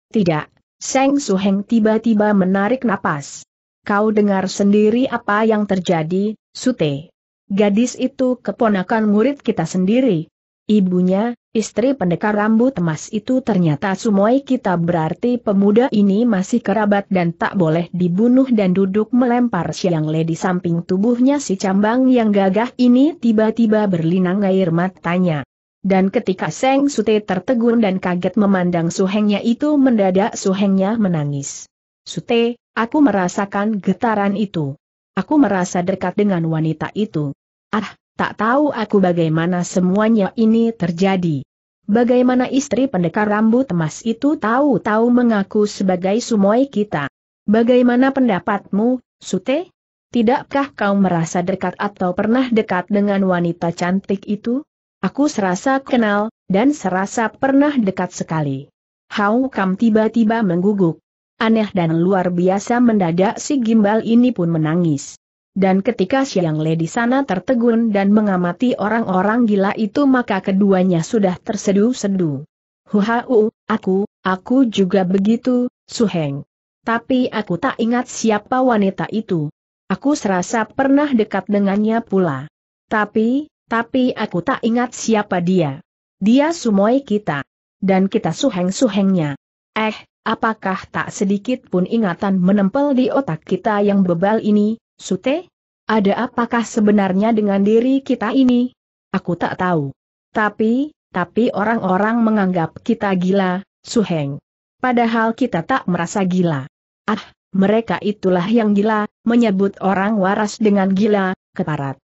Tidak, Seng Suheng tiba-tiba menarik napas. Kau dengar sendiri apa yang terjadi, Sute. Gadis itu keponakan murid kita sendiri, Ibunya, istri pendekar rambut emas itu ternyata sumoi kita berarti pemuda ini masih kerabat dan tak boleh dibunuh dan duduk melempar siang lady samping tubuhnya si cambang yang gagah ini tiba-tiba berlinang air matanya. Dan ketika Seng Sute tertegun dan kaget memandang suhengnya itu mendadak suhengnya menangis. Sute, aku merasakan getaran itu. Aku merasa dekat dengan wanita itu. Ah, Tak tahu aku bagaimana semuanya ini terjadi. Bagaimana istri pendekar rambut emas itu tahu-tahu mengaku sebagai sumoi kita. Bagaimana pendapatmu, Sute? Tidakkah kau merasa dekat atau pernah dekat dengan wanita cantik itu? Aku serasa kenal, dan serasa pernah dekat sekali. Hau Kam tiba-tiba mengguguk. Aneh dan luar biasa mendadak si gimbal ini pun menangis. Dan ketika Siang Le di sana tertegun dan mengamati orang-orang gila itu maka keduanya sudah tersedu-sedu. Huhau, aku, aku juga begitu, Suheng. Tapi aku tak ingat siapa wanita itu. Aku serasa pernah dekat dengannya pula. Tapi, tapi aku tak ingat siapa dia. Dia sumoi kita. Dan kita suheng-suhengnya. Eh, apakah tak sedikit pun ingatan menempel di otak kita yang bebal ini? Sute? Ada apakah sebenarnya dengan diri kita ini? Aku tak tahu. Tapi, tapi orang-orang menganggap kita gila, Suheng. Padahal kita tak merasa gila. Ah, mereka itulah yang gila, menyebut orang waras dengan gila, keparat.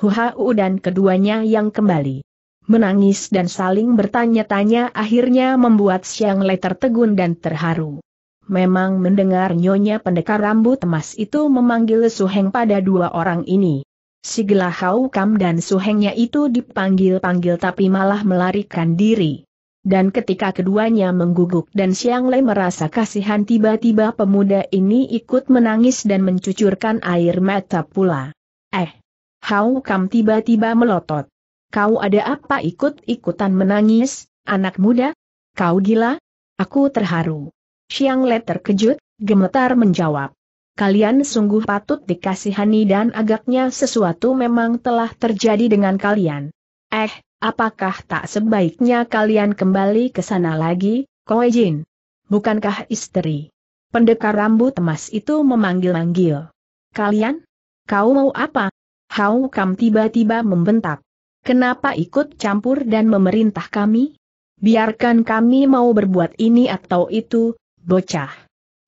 Huhau dan keduanya yang kembali. Menangis dan saling bertanya-tanya akhirnya membuat Siang Le tertegun dan terharu. Memang mendengar nyonya pendekar rambut emas itu memanggil Suheng pada dua orang ini. Sigila Hau Kam dan Suhengnya itu dipanggil-panggil tapi malah melarikan diri. Dan ketika keduanya mengguguk dan Siang Lei merasa kasihan tiba-tiba pemuda ini ikut menangis dan mencucurkan air mata pula. Eh! Hau Kam tiba-tiba melotot. Kau ada apa ikut-ikutan menangis, anak muda? Kau gila? Aku terharu. Xiang Le terkejut, gemetar menjawab. Kalian sungguh patut dikasihani dan agaknya sesuatu memang telah terjadi dengan kalian. Eh, apakah tak sebaiknya kalian kembali ke sana lagi, Koe Jin? Bukankah istri? Pendekar rambut emas itu memanggil-manggil. Kalian? Kau mau apa? Hau Kam tiba-tiba membentak. Kenapa ikut campur dan memerintah kami? Biarkan kami mau berbuat ini atau itu, bocah.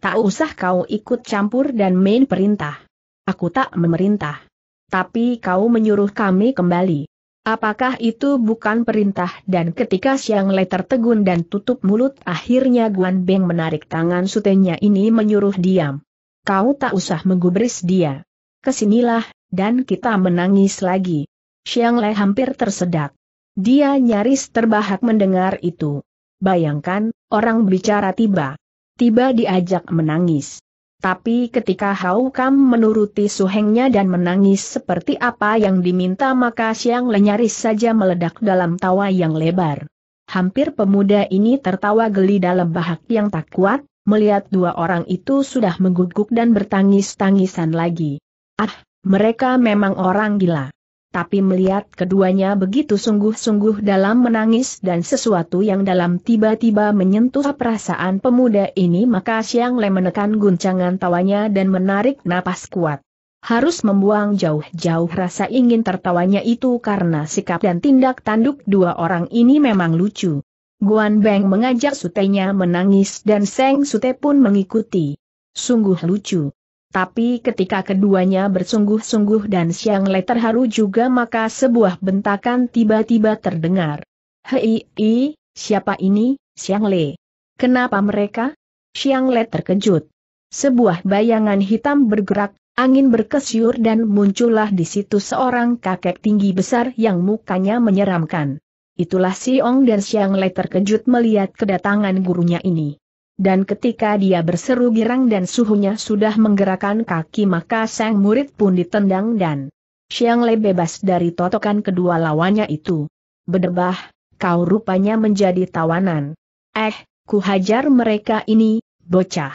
Tak usah kau ikut campur dan main perintah. Aku tak memerintah. Tapi kau menyuruh kami kembali. Apakah itu bukan perintah dan ketika Siang Le tertegun dan tutup mulut akhirnya Guan Beng menarik tangan sutenya ini menyuruh diam. Kau tak usah menggubris dia. Kesinilah, dan kita menangis lagi. Siang Le hampir tersedak. Dia nyaris terbahak mendengar itu. Bayangkan, orang bicara tiba tiba diajak menangis. Tapi ketika Hau Kam menuruti suhengnya dan menangis seperti apa yang diminta maka Siang lenyaris saja meledak dalam tawa yang lebar. Hampir pemuda ini tertawa geli dalam bahak yang tak kuat, melihat dua orang itu sudah mengguguk dan bertangis-tangisan lagi. Ah, mereka memang orang gila tapi melihat keduanya begitu sungguh-sungguh dalam menangis dan sesuatu yang dalam tiba-tiba menyentuh perasaan pemuda ini maka Siang Le menekan guncangan tawanya dan menarik napas kuat. Harus membuang jauh-jauh rasa ingin tertawanya itu karena sikap dan tindak tanduk dua orang ini memang lucu. Guan Beng mengajak sutenya menangis dan Seng Sute pun mengikuti. Sungguh lucu. Tapi ketika keduanya bersungguh-sungguh dan Siang Le terharu juga maka sebuah bentakan tiba-tiba terdengar. Hei, i, siapa ini, Siang Le? Kenapa mereka? Siang Le terkejut. Sebuah bayangan hitam bergerak, angin berkesyur dan muncullah di situ seorang kakek tinggi besar yang mukanya menyeramkan. Itulah Siong dan Siang Le terkejut melihat kedatangan gurunya ini. Dan ketika dia berseru girang dan suhunya sudah menggerakkan kaki maka sang murid pun ditendang dan Xiang Lei bebas dari totokan kedua lawannya itu. Bedebah, kau rupanya menjadi tawanan. Eh, ku hajar mereka ini, bocah.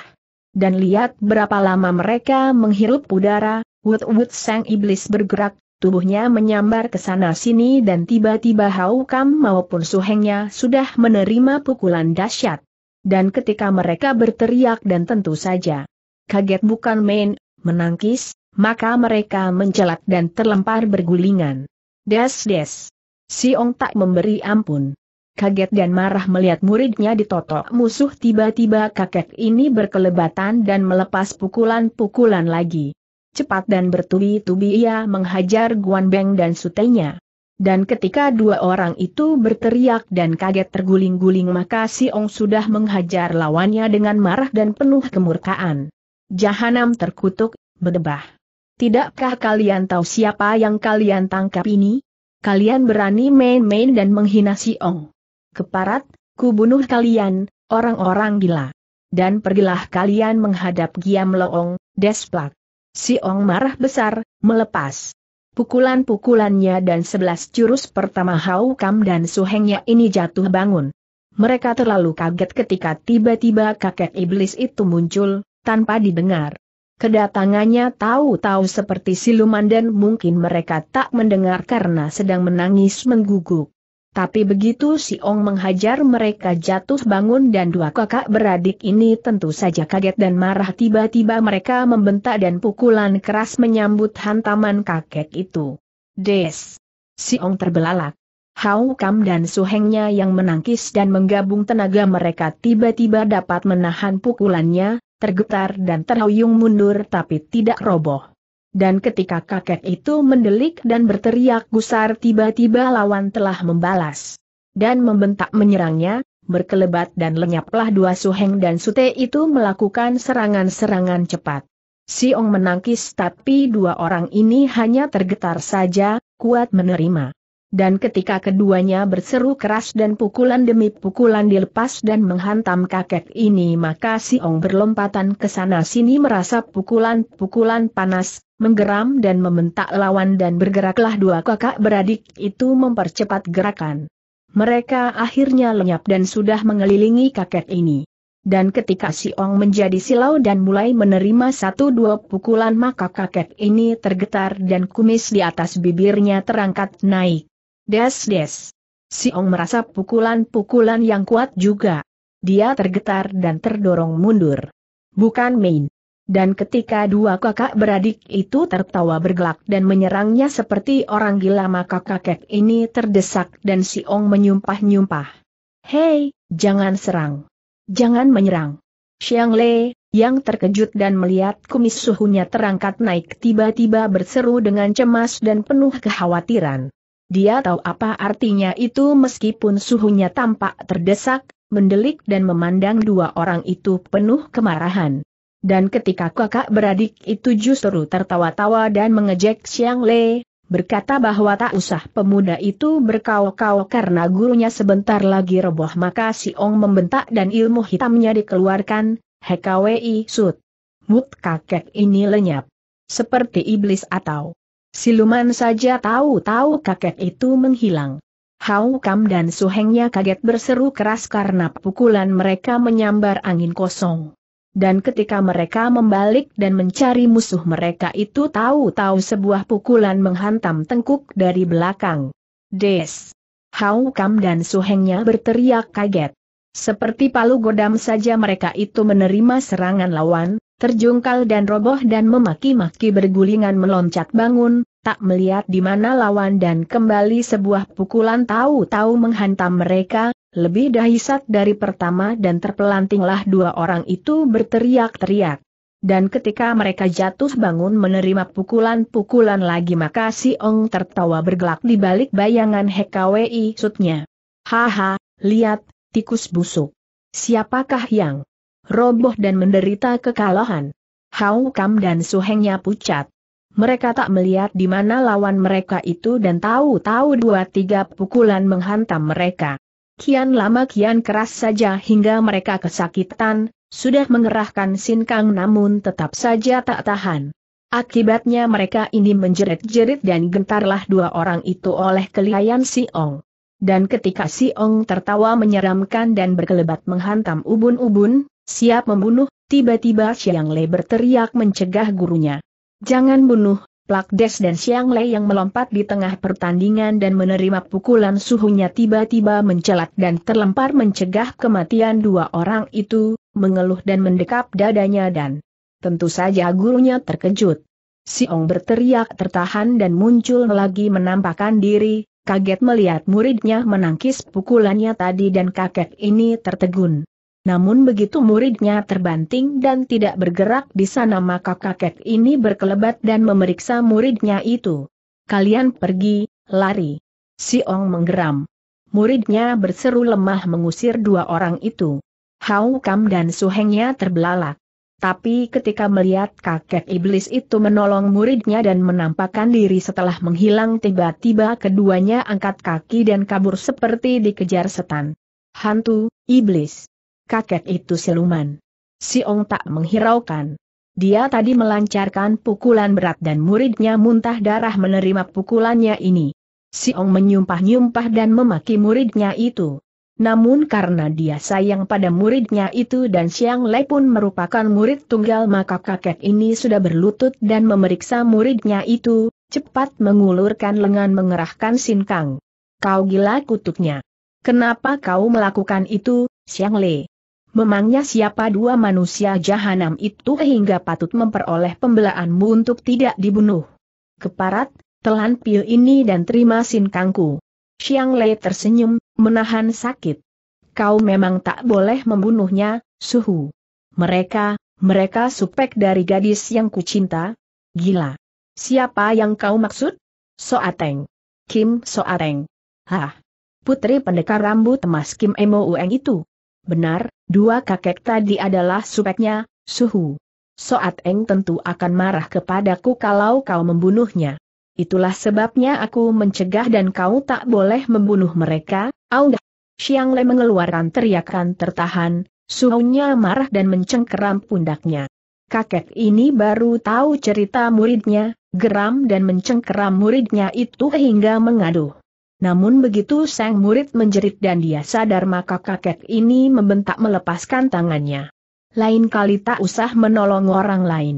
Dan lihat berapa lama mereka menghirup udara, wut-wut sang iblis bergerak, tubuhnya menyambar ke sana sini dan tiba-tiba Haukam maupun suhengnya sudah menerima pukulan dahsyat dan ketika mereka berteriak dan tentu saja kaget bukan main, menangkis, maka mereka mencelat dan terlempar bergulingan. Des-des. Siong tak memberi ampun. Kaget dan marah melihat muridnya ditotok musuh tiba-tiba kakek ini berkelebatan dan melepas pukulan-pukulan lagi. Cepat dan bertubi-tubi ia menghajar Guan Beng dan sutenya. Dan ketika dua orang itu berteriak dan kaget terguling-guling maka si Ong sudah menghajar lawannya dengan marah dan penuh kemurkaan. Jahanam terkutuk, berdebah. Tidakkah kalian tahu siapa yang kalian tangkap ini? Kalian berani main-main dan menghina si Ong. Keparat, bunuh kalian, orang-orang gila. Dan pergilah kalian menghadap Giam Loong, Desplak. Si Ong marah besar, melepas Pukulan-pukulannya dan sebelas jurus pertama Hau Kam dan Suhengnya ini jatuh bangun. Mereka terlalu kaget ketika tiba-tiba kakek iblis itu muncul, tanpa didengar. Kedatangannya tahu-tahu seperti siluman dan mungkin mereka tak mendengar karena sedang menangis mengguguk. Tapi begitu si Ong menghajar mereka jatuh bangun dan dua kakak beradik ini tentu saja kaget dan marah tiba-tiba mereka membentak dan pukulan keras menyambut hantaman kakek itu. Des! Si Ong terbelalak. Hau Kam dan Suhengnya yang menangkis dan menggabung tenaga mereka tiba-tiba dapat menahan pukulannya, tergetar dan terhuyung mundur tapi tidak roboh. Dan ketika kakek itu mendelik dan berteriak gusar tiba-tiba lawan telah membalas. Dan membentak menyerangnya, berkelebat dan lenyaplah dua suheng dan sute itu melakukan serangan-serangan cepat. Siong menangkis tapi dua orang ini hanya tergetar saja, kuat menerima. Dan ketika keduanya berseru keras dan pukulan demi pukulan dilepas dan menghantam kakek ini maka Siong berlompatan ke sana sini merasa pukulan-pukulan panas, menggeram dan membentak lawan dan bergeraklah dua kakak beradik itu mempercepat gerakan. Mereka akhirnya lenyap dan sudah mengelilingi kakek ini. Dan ketika si Ong menjadi silau dan mulai menerima satu dua pukulan maka kakek ini tergetar dan kumis di atas bibirnya terangkat naik. Des des. Si Ong merasa pukulan-pukulan yang kuat juga. Dia tergetar dan terdorong mundur. Bukan main. Dan ketika dua kakak beradik itu tertawa bergelak dan menyerangnya seperti orang gila maka kakek ini terdesak dan si Ong menyumpah-nyumpah. Hei, jangan serang. Jangan menyerang. Xiang Le, yang terkejut dan melihat kumis suhunya terangkat naik tiba-tiba berseru dengan cemas dan penuh kekhawatiran. Dia tahu apa artinya itu meskipun suhunya tampak terdesak, mendelik dan memandang dua orang itu penuh kemarahan. Dan ketika kakak beradik itu justru tertawa-tawa dan mengejek Xiang Le, berkata bahwa tak usah pemuda itu berkau-kau karena gurunya sebentar lagi roboh maka si Ong membentak dan ilmu hitamnya dikeluarkan, Hekawi Sut. Mut kakek ini lenyap. Seperti iblis atau siluman saja tahu-tahu kakek itu menghilang. Hao Kam dan Suhengnya kaget berseru keras karena pukulan mereka menyambar angin kosong. Dan ketika mereka membalik dan mencari musuh mereka itu tahu-tahu sebuah pukulan menghantam tengkuk dari belakang. Des! Hau Kam dan Suhengnya berteriak kaget. Seperti palu godam saja mereka itu menerima serangan lawan, terjungkal dan roboh dan memaki-maki bergulingan meloncat bangun, tak melihat di mana lawan dan kembali sebuah pukulan tahu-tahu menghantam mereka, lebih dahsyat dari pertama dan terpelantinglah dua orang itu berteriak-teriak. Dan ketika mereka jatuh bangun menerima pukulan-pukulan lagi maka si Ong tertawa bergelak di balik bayangan HKWI sutnya. Haha, lihat, tikus busuk. Siapakah yang roboh dan menderita kekalahan? Hau Kam dan Suhengnya pucat. Mereka tak melihat di mana lawan mereka itu dan tahu-tahu dua tiga pukulan menghantam mereka kian lama kian keras saja hingga mereka kesakitan, sudah mengerahkan sinkang namun tetap saja tak tahan. Akibatnya mereka ini menjerit-jerit dan gentarlah dua orang itu oleh kelihayan Ong. Dan ketika Si Ong tertawa menyeramkan dan berkelebat menghantam ubun-ubun, siap membunuh, tiba-tiba Siang Le berteriak mencegah gurunya. Jangan bunuh, Plak Des dan Siang Lei yang melompat di tengah pertandingan dan menerima pukulan suhunya tiba-tiba mencelat dan terlempar mencegah kematian dua orang itu, mengeluh dan mendekap dadanya dan tentu saja gurunya terkejut. Siong berteriak tertahan dan muncul lagi menampakkan diri, kaget melihat muridnya menangkis pukulannya tadi dan kakek ini tertegun. Namun begitu muridnya terbanting dan tidak bergerak di sana maka kakek ini berkelebat dan memeriksa muridnya itu. Kalian pergi, lari. Si Ong menggeram. Muridnya berseru lemah mengusir dua orang itu. Hau Kam dan Suhengnya terbelalak. Tapi ketika melihat kakek iblis itu menolong muridnya dan menampakkan diri setelah menghilang tiba-tiba keduanya angkat kaki dan kabur seperti dikejar setan. Hantu, iblis kakek itu siluman. Siong tak menghiraukan. Dia tadi melancarkan pukulan berat dan muridnya muntah darah menerima pukulannya ini. Siong menyumpah-nyumpah dan memaki muridnya itu. Namun karena dia sayang pada muridnya itu dan Siang Lei pun merupakan murid tunggal maka kakek ini sudah berlutut dan memeriksa muridnya itu, cepat mengulurkan lengan mengerahkan Sin Kang. Kau gila kutuknya. Kenapa kau melakukan itu, Siang Lei? Memangnya siapa dua manusia jahanam itu hingga patut memperoleh pembelaanmu untuk tidak dibunuh? Keparat, telan pil ini dan terima sin kangku. Xiang Lei tersenyum, menahan sakit. Kau memang tak boleh membunuhnya, suhu. Mereka, mereka supek dari gadis yang kucinta? Gila. Siapa yang kau maksud? Soateng. Kim Soateng. Hah. Putri pendekar rambut emas Kim Emo Ueng itu. Benar, dua kakek tadi adalah supeknya, suhu. Soat Eng tentu akan marah kepadaku kalau kau membunuhnya. Itulah sebabnya aku mencegah dan kau tak boleh membunuh mereka, Aungah. Xiang Le mengeluarkan teriakan tertahan, suhunya marah dan mencengkeram pundaknya. Kakek ini baru tahu cerita muridnya, geram dan mencengkeram muridnya itu hingga mengaduh. Namun begitu sang murid menjerit dan dia sadar maka kakek ini membentak melepaskan tangannya. Lain kali tak usah menolong orang lain.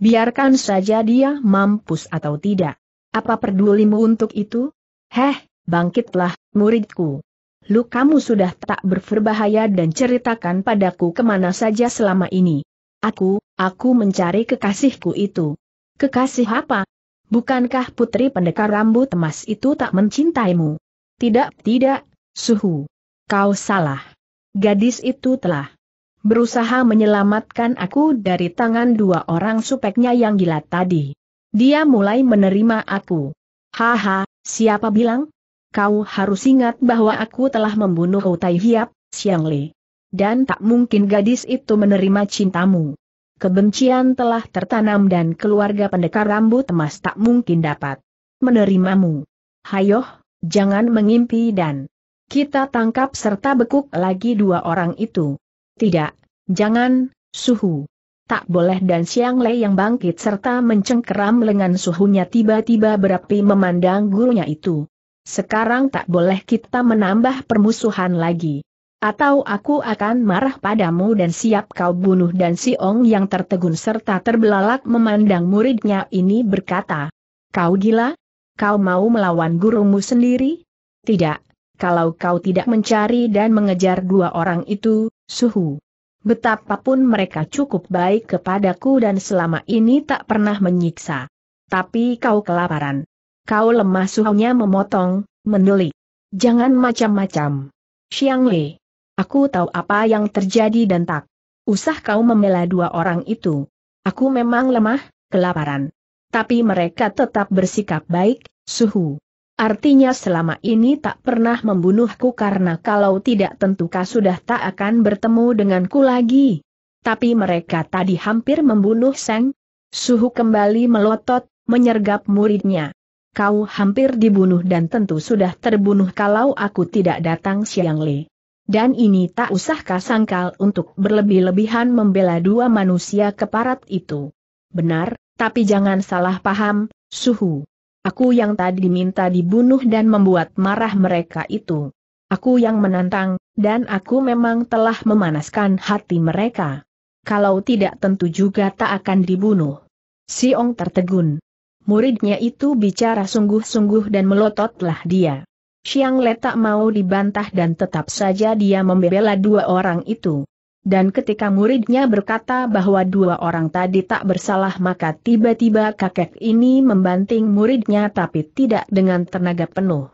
Biarkan saja dia mampus atau tidak. Apa pedulimu untuk itu? Heh, bangkitlah, muridku. Lu kamu sudah tak berbahaya dan ceritakan padaku kemana saja selama ini. Aku, aku mencari kekasihku itu. Kekasih apa? Bukankah putri pendekar rambut emas itu tak mencintaimu? Tidak, tidak, suhu. Kau salah. Gadis itu telah berusaha menyelamatkan aku dari tangan dua orang supeknya yang gila tadi. Dia mulai menerima aku. Haha, siapa bilang? Kau harus ingat bahwa aku telah membunuh Utai Hiap, Siang Li. Dan tak mungkin gadis itu menerima cintamu. Kebencian telah tertanam dan keluarga pendekar rambut emas tak mungkin dapat menerimamu. Hayoh, jangan mengimpi dan kita tangkap serta bekuk lagi dua orang itu. Tidak, jangan, suhu. Tak boleh dan Siang Le yang bangkit serta mencengkeram lengan suhunya tiba-tiba berapi memandang gurunya itu. Sekarang tak boleh kita menambah permusuhan lagi atau aku akan marah padamu dan siap kau bunuh dan si Ong yang tertegun serta terbelalak memandang muridnya ini berkata. Kau gila? Kau mau melawan gurumu sendiri? Tidak, kalau kau tidak mencari dan mengejar dua orang itu, suhu. Betapapun mereka cukup baik kepadaku dan selama ini tak pernah menyiksa. Tapi kau kelaparan. Kau lemah suhunya memotong, menelik. Jangan macam-macam. Xiang Li, Aku tahu apa yang terjadi dan tak usah kau membela dua orang itu. Aku memang lemah, kelaparan. Tapi mereka tetap bersikap baik, suhu. Artinya selama ini tak pernah membunuhku karena kalau tidak tentu kau sudah tak akan bertemu denganku lagi. Tapi mereka tadi hampir membunuh Seng. Suhu kembali melotot, menyergap muridnya. Kau hampir dibunuh dan tentu sudah terbunuh kalau aku tidak datang siang le. Dan ini tak usah kasangkal untuk berlebih-lebihan membela dua manusia keparat itu. Benar, tapi jangan salah paham, suhu. Aku yang tadi minta dibunuh dan membuat marah mereka itu. Aku yang menantang, dan aku memang telah memanaskan hati mereka. Kalau tidak tentu juga tak akan dibunuh. Siong tertegun. Muridnya itu bicara sungguh-sungguh dan melototlah dia. Xiang Le tak mau dibantah dan tetap saja dia membela dua orang itu. Dan ketika muridnya berkata bahwa dua orang tadi tak bersalah maka tiba-tiba kakek ini membanting muridnya tapi tidak dengan tenaga penuh.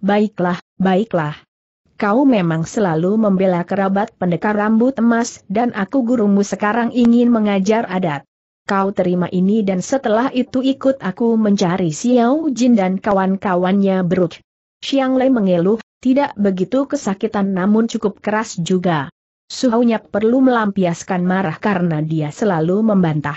Baiklah, baiklah. Kau memang selalu membela kerabat pendekar rambut emas dan aku gurumu sekarang ingin mengajar adat. Kau terima ini dan setelah itu ikut aku mencari Xiao Jin dan kawan-kawannya beruk. Xiang Lei mengeluh, tidak begitu kesakitan namun cukup keras juga. Suhaunya perlu melampiaskan marah karena dia selalu membantah.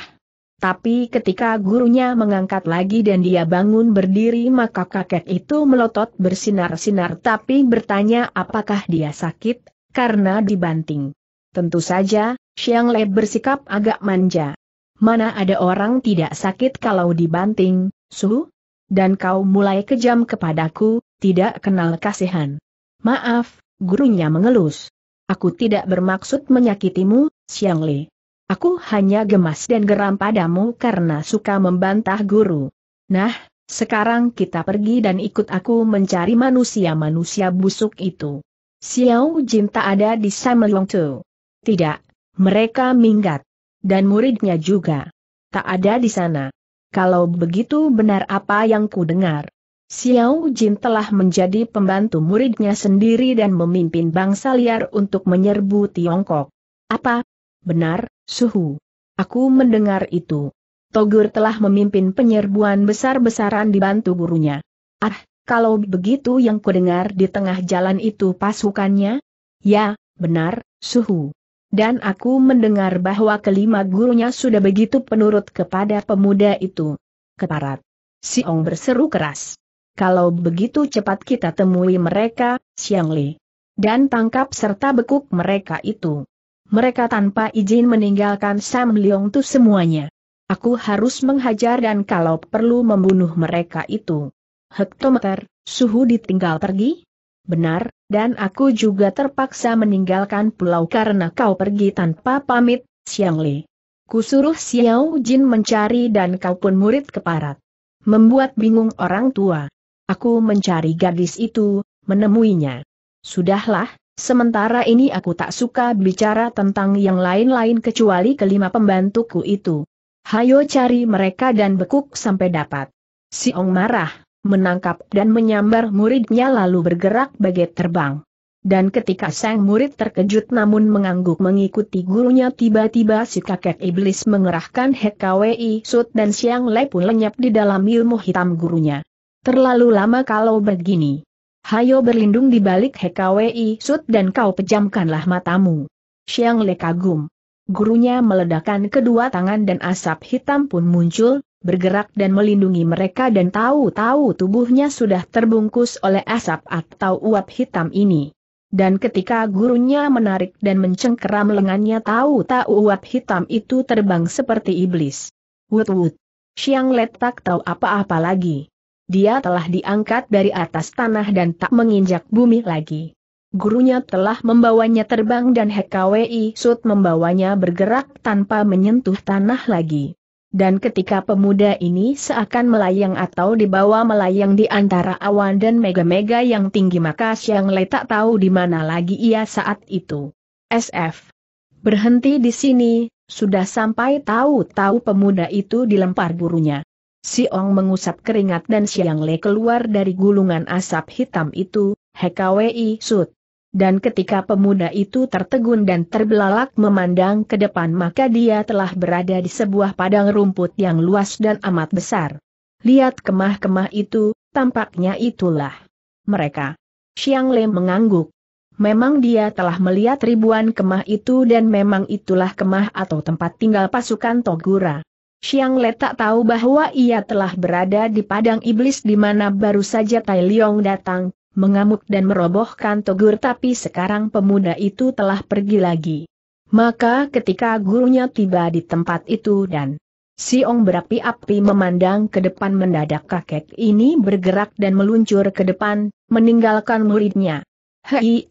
Tapi ketika gurunya mengangkat lagi dan dia bangun berdiri maka kakek itu melotot bersinar-sinar tapi bertanya apakah dia sakit, karena dibanting. Tentu saja, Xiang Lei bersikap agak manja. Mana ada orang tidak sakit kalau dibanting, Su? Dan kau mulai kejam kepadaku, tidak kenal kasihan. Maaf, gurunya mengelus. Aku tidak bermaksud menyakitimu, Siang Li. Aku hanya gemas dan geram padamu karena suka membantah guru. Nah, sekarang kita pergi dan ikut aku mencari manusia-manusia busuk itu. Xiao Jin tak ada di Long Tu. Tidak, mereka minggat. Dan muridnya juga. Tak ada di sana. Kalau begitu benar apa yang ku dengar. Xiao Jin telah menjadi pembantu muridnya sendiri dan memimpin bangsa liar untuk menyerbu Tiongkok. Apa? Benar, Suhu. Aku mendengar itu. Togur telah memimpin penyerbuan besar-besaran dibantu gurunya. Ah, kalau begitu yang kudengar di tengah jalan itu pasukannya? Ya, benar, Suhu. Dan aku mendengar bahwa kelima gurunya sudah begitu penurut kepada pemuda itu. Keparat. Siong berseru keras kalau begitu cepat kita temui mereka, Xiang Li. Dan tangkap serta bekuk mereka itu. Mereka tanpa izin meninggalkan Sam Leong itu semuanya. Aku harus menghajar dan kalau perlu membunuh mereka itu. Hektometer, suhu ditinggal pergi? Benar, dan aku juga terpaksa meninggalkan pulau karena kau pergi tanpa pamit, Xiang Li. Kusuruh Xiao Jin mencari dan kau pun murid keparat. Membuat bingung orang tua. Aku mencari gadis itu, menemuinya. Sudahlah, sementara ini aku tak suka bicara tentang yang lain-lain kecuali kelima pembantuku itu. Hayo cari mereka dan bekuk sampai dapat. Si Ong marah, menangkap dan menyambar muridnya lalu bergerak bagai terbang. Dan ketika sang murid terkejut namun mengangguk mengikuti gurunya tiba-tiba si kakek iblis mengerahkan Hekawi Sud dan Siang Lei pun lenyap di dalam ilmu hitam gurunya. Terlalu lama kalau begini. Hayo berlindung di balik HKWI Sud dan kau pejamkanlah matamu. Siang Le kagum. Gurunya meledakkan kedua tangan dan asap hitam pun muncul, bergerak dan melindungi mereka dan tahu-tahu tubuhnya sudah terbungkus oleh asap atau uap hitam ini. Dan ketika gurunya menarik dan mencengkeram lengannya tahu-tahu uap hitam itu terbang seperti iblis. Wut-wut. Siang tak tahu apa-apa lagi dia telah diangkat dari atas tanah dan tak menginjak bumi lagi. Gurunya telah membawanya terbang dan HKWI Sud membawanya bergerak tanpa menyentuh tanah lagi. Dan ketika pemuda ini seakan melayang atau dibawa melayang di antara awan dan mega-mega yang tinggi maka Siang Le tak tahu di mana lagi ia saat itu. SF. Berhenti di sini, sudah sampai tahu-tahu pemuda itu dilempar gurunya. Si Ong mengusap keringat dan Siang Le keluar dari gulungan asap hitam itu, Hekawi Sud. Dan ketika pemuda itu tertegun dan terbelalak memandang ke depan maka dia telah berada di sebuah padang rumput yang luas dan amat besar. Lihat kemah-kemah itu, tampaknya itulah. Mereka. Siang Le mengangguk. Memang dia telah melihat ribuan kemah itu dan memang itulah kemah atau tempat tinggal pasukan Togura. Xiang Le tak tahu bahwa ia telah berada di padang iblis di mana baru saja Tai Liong datang, mengamuk dan merobohkan Togur tapi sekarang pemuda itu telah pergi lagi. Maka ketika gurunya tiba di tempat itu dan Siong berapi-api memandang ke depan mendadak kakek ini bergerak dan meluncur ke depan, meninggalkan muridnya. Hei,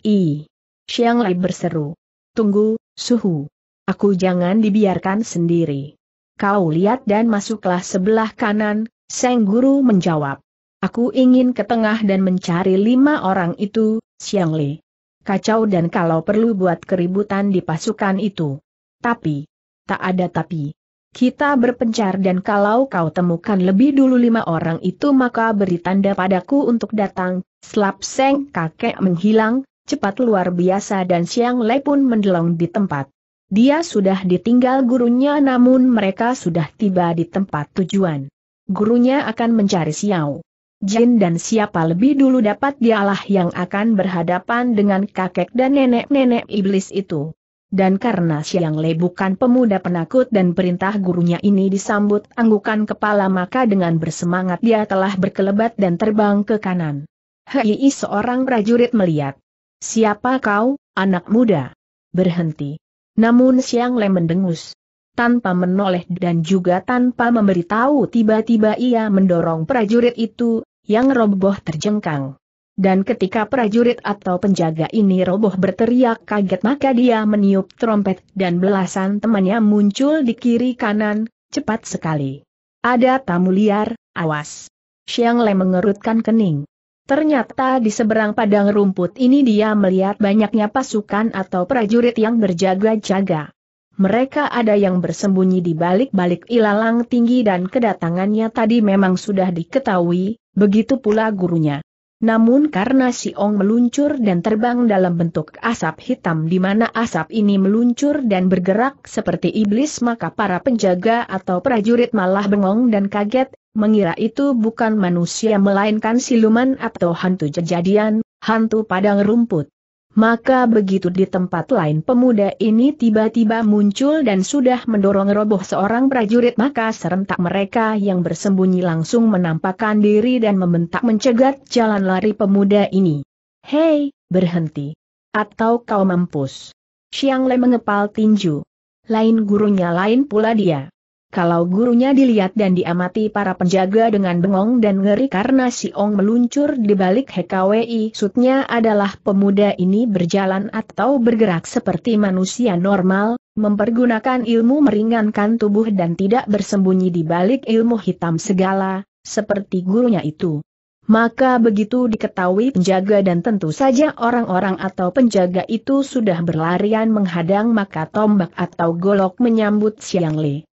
Xiang Le berseru. Tunggu, suhu. Aku jangan dibiarkan sendiri kau lihat dan masuklah sebelah kanan, Seng Guru menjawab. Aku ingin ke tengah dan mencari lima orang itu, Siang Li. Kacau dan kalau perlu buat keributan di pasukan itu. Tapi, tak ada tapi. Kita berpencar dan kalau kau temukan lebih dulu lima orang itu maka beri tanda padaku untuk datang, slap seng kakek menghilang, cepat luar biasa dan Siang le pun mendelong di tempat. Dia sudah ditinggal gurunya namun mereka sudah tiba di tempat tujuan. Gurunya akan mencari Xiao. Jin dan siapa lebih dulu dapat dialah yang akan berhadapan dengan kakek dan nenek-nenek iblis itu. Dan karena Siang Le bukan pemuda penakut dan perintah gurunya ini disambut anggukan kepala maka dengan bersemangat dia telah berkelebat dan terbang ke kanan. Hei seorang prajurit melihat. Siapa kau, anak muda? Berhenti. Namun Siang Le mendengus. Tanpa menoleh dan juga tanpa memberitahu tiba-tiba ia mendorong prajurit itu, yang roboh terjengkang. Dan ketika prajurit atau penjaga ini roboh berteriak kaget maka dia meniup trompet dan belasan temannya muncul di kiri kanan, cepat sekali. Ada tamu liar, awas. Xiang Le mengerutkan kening. Ternyata di seberang padang rumput ini dia melihat banyaknya pasukan atau prajurit yang berjaga-jaga. Mereka ada yang bersembunyi di balik-balik ilalang tinggi dan kedatangannya tadi memang sudah diketahui, begitu pula gurunya. Namun karena Si Ong meluncur dan terbang dalam bentuk asap hitam di mana asap ini meluncur dan bergerak seperti iblis maka para penjaga atau prajurit malah bengong dan kaget, mengira itu bukan manusia melainkan siluman atau hantu jejadian, hantu padang rumput. Maka begitu di tempat lain pemuda ini tiba-tiba muncul dan sudah mendorong roboh seorang prajurit maka serentak mereka yang bersembunyi langsung menampakkan diri dan membentak mencegat jalan lari pemuda ini. Hei, berhenti. Atau kau mampus. Siang Le mengepal tinju. Lain gurunya lain pula dia. Kalau gurunya dilihat dan diamati para penjaga dengan bengong dan ngeri karena si ong meluncur di balik HKWI, sutnya adalah pemuda ini berjalan atau bergerak seperti manusia normal, mempergunakan ilmu meringankan tubuh dan tidak bersembunyi di balik ilmu hitam segala, seperti gurunya itu. Maka begitu diketahui penjaga dan tentu saja orang-orang atau penjaga itu sudah berlarian menghadang maka tombak atau golok menyambut Siang Li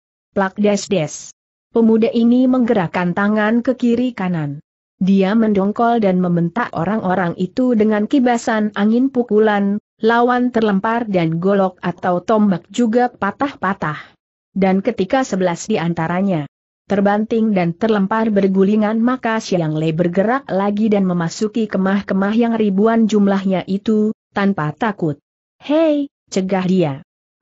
des des Pemuda ini menggerakkan tangan ke kiri kanan. Dia mendongkol dan membentak orang-orang itu dengan kibasan angin pukulan, lawan terlempar dan golok atau tombak juga patah-patah. Dan ketika sebelas di antaranya terbanting dan terlempar bergulingan maka Siang Le bergerak lagi dan memasuki kemah-kemah yang ribuan jumlahnya itu, tanpa takut. Hei, cegah dia.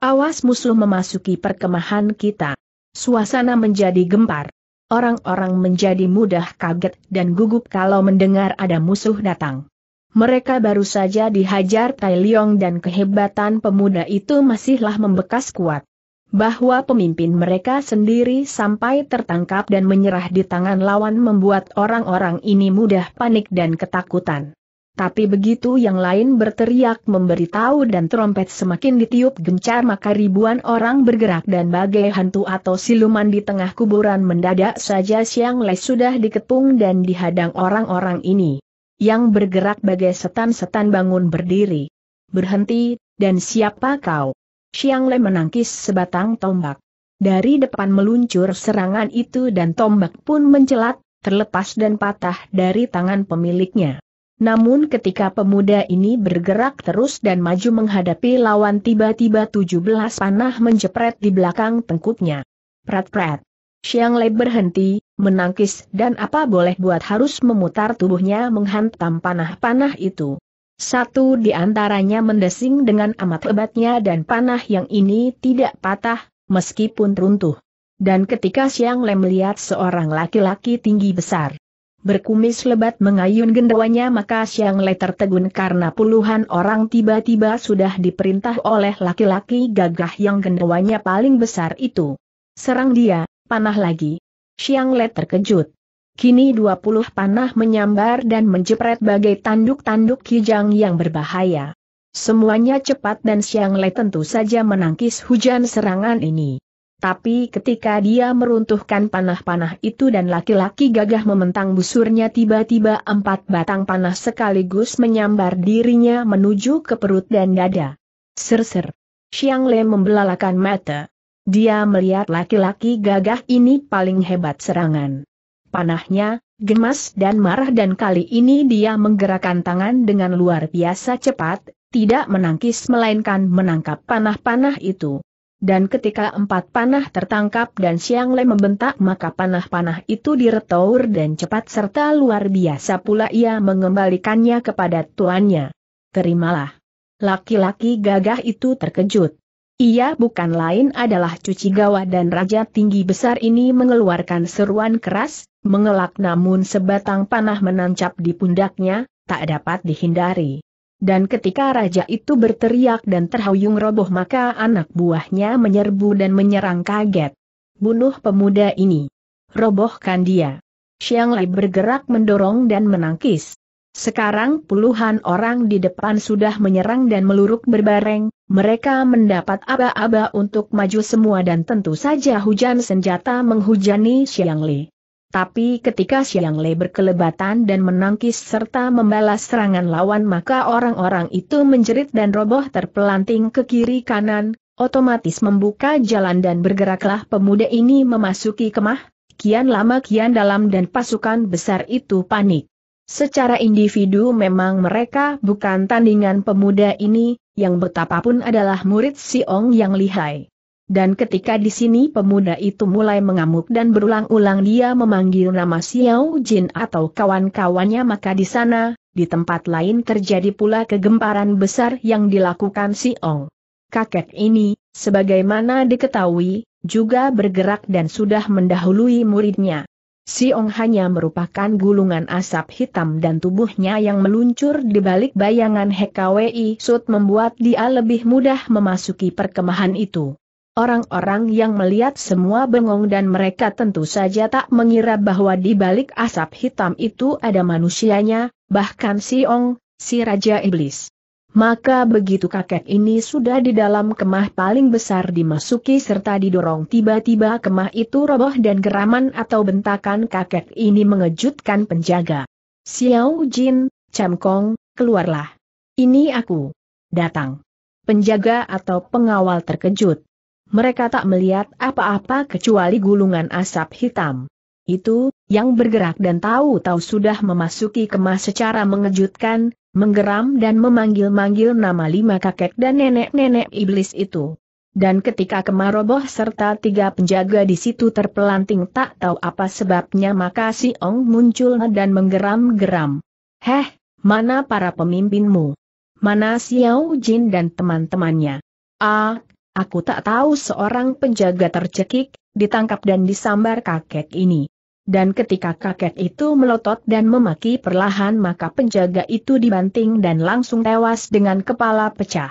Awas musuh memasuki perkemahan kita. Suasana menjadi gempar. Orang-orang menjadi mudah kaget dan gugup kalau mendengar ada musuh datang. Mereka baru saja dihajar Tai Leong dan kehebatan pemuda itu masihlah membekas kuat. Bahwa pemimpin mereka sendiri sampai tertangkap dan menyerah di tangan lawan membuat orang-orang ini mudah panik dan ketakutan. Tapi begitu yang lain berteriak memberitahu dan trompet semakin ditiup gencar maka ribuan orang bergerak dan bagai hantu atau siluman di tengah kuburan mendadak saja Siang Lai sudah dikepung dan dihadang orang-orang ini. Yang bergerak bagai setan-setan bangun berdiri. Berhenti, dan siapa kau? Siang Le menangkis sebatang tombak. Dari depan meluncur serangan itu dan tombak pun mencelat, terlepas dan patah dari tangan pemiliknya. Namun ketika pemuda ini bergerak terus dan maju menghadapi lawan tiba-tiba 17 panah menjepret di belakang tengkuknya. Prat-prat. Siang Le berhenti, menangkis dan apa boleh buat harus memutar tubuhnya menghantam panah-panah itu. Satu di antaranya mendesing dengan amat hebatnya dan panah yang ini tidak patah, meskipun runtuh. Dan ketika Siang Le melihat seorang laki-laki tinggi besar, berkumis lebat mengayun gendawanya maka Siang Le tertegun karena puluhan orang tiba-tiba sudah diperintah oleh laki-laki gagah yang gendawanya paling besar itu. Serang dia, panah lagi. Siang Le terkejut. Kini 20 panah menyambar dan menjepret bagai tanduk-tanduk kijang yang berbahaya. Semuanya cepat dan Siang Le tentu saja menangkis hujan serangan ini. Tapi ketika dia meruntuhkan panah-panah itu dan laki-laki gagah mementang busurnya tiba-tiba empat batang panah sekaligus menyambar dirinya menuju ke perut dan dada. Ser-ser. Xiang Le membelalakan mata. Dia melihat laki-laki gagah ini paling hebat serangan. Panahnya, gemas dan marah dan kali ini dia menggerakkan tangan dengan luar biasa cepat, tidak menangkis melainkan menangkap panah-panah itu. Dan ketika empat panah tertangkap dan Siang Le membentak maka panah-panah itu diretour dan cepat serta luar biasa pula ia mengembalikannya kepada tuannya. Terimalah. Laki-laki gagah itu terkejut. Ia bukan lain adalah cuci gawa dan raja tinggi besar ini mengeluarkan seruan keras, mengelak namun sebatang panah menancap di pundaknya, tak dapat dihindari. Dan ketika raja itu berteriak dan terhuyung roboh maka anak buahnya menyerbu dan menyerang kaget. Bunuh pemuda ini. Robohkan dia. Xiang Lai bergerak mendorong dan menangkis. Sekarang puluhan orang di depan sudah menyerang dan meluruk berbareng, mereka mendapat aba-aba untuk maju semua dan tentu saja hujan senjata menghujani Xiang Li. Tapi ketika Siang Le berkelebatan dan menangkis serta membalas serangan lawan maka orang-orang itu menjerit dan roboh terpelanting ke kiri kanan, otomatis membuka jalan dan bergeraklah pemuda ini memasuki kemah, kian lama kian dalam dan pasukan besar itu panik. Secara individu memang mereka bukan tandingan pemuda ini, yang betapapun adalah murid Siong yang lihai. Dan ketika di sini pemuda itu mulai mengamuk dan berulang-ulang dia memanggil nama Xiao Jin atau kawan-kawannya maka di sana, di tempat lain terjadi pula kegemparan besar yang dilakukan Si Ong. Kakek ini, sebagaimana diketahui, juga bergerak dan sudah mendahului muridnya. Si Ong hanya merupakan gulungan asap hitam dan tubuhnya yang meluncur di balik bayangan HKWI Sud membuat dia lebih mudah memasuki perkemahan itu. Orang-orang yang melihat semua bengong dan mereka tentu saja tak mengira bahwa di balik asap hitam itu ada manusianya, bahkan si ong, si Raja Iblis. Maka begitu kakek ini sudah di dalam kemah paling besar dimasuki serta didorong tiba-tiba kemah itu roboh dan geraman atau bentakan kakek ini mengejutkan penjaga. Xiao Jin, Cham Kong, keluarlah. Ini aku. Datang. Penjaga atau pengawal terkejut mereka tak melihat apa-apa kecuali gulungan asap hitam. Itu, yang bergerak dan tahu-tahu sudah memasuki kemah secara mengejutkan, menggeram dan memanggil-manggil nama lima kakek dan nenek-nenek iblis itu. Dan ketika roboh serta tiga penjaga di situ terpelanting tak tahu apa sebabnya maka si Ong muncul dan menggeram-geram. Heh, mana para pemimpinmu? Mana Xiao Jin dan teman-temannya? Ah, Aku tak tahu seorang penjaga tercekik, ditangkap dan disambar kakek ini. Dan ketika kakek itu melotot dan memaki perlahan maka penjaga itu dibanting dan langsung tewas dengan kepala pecah.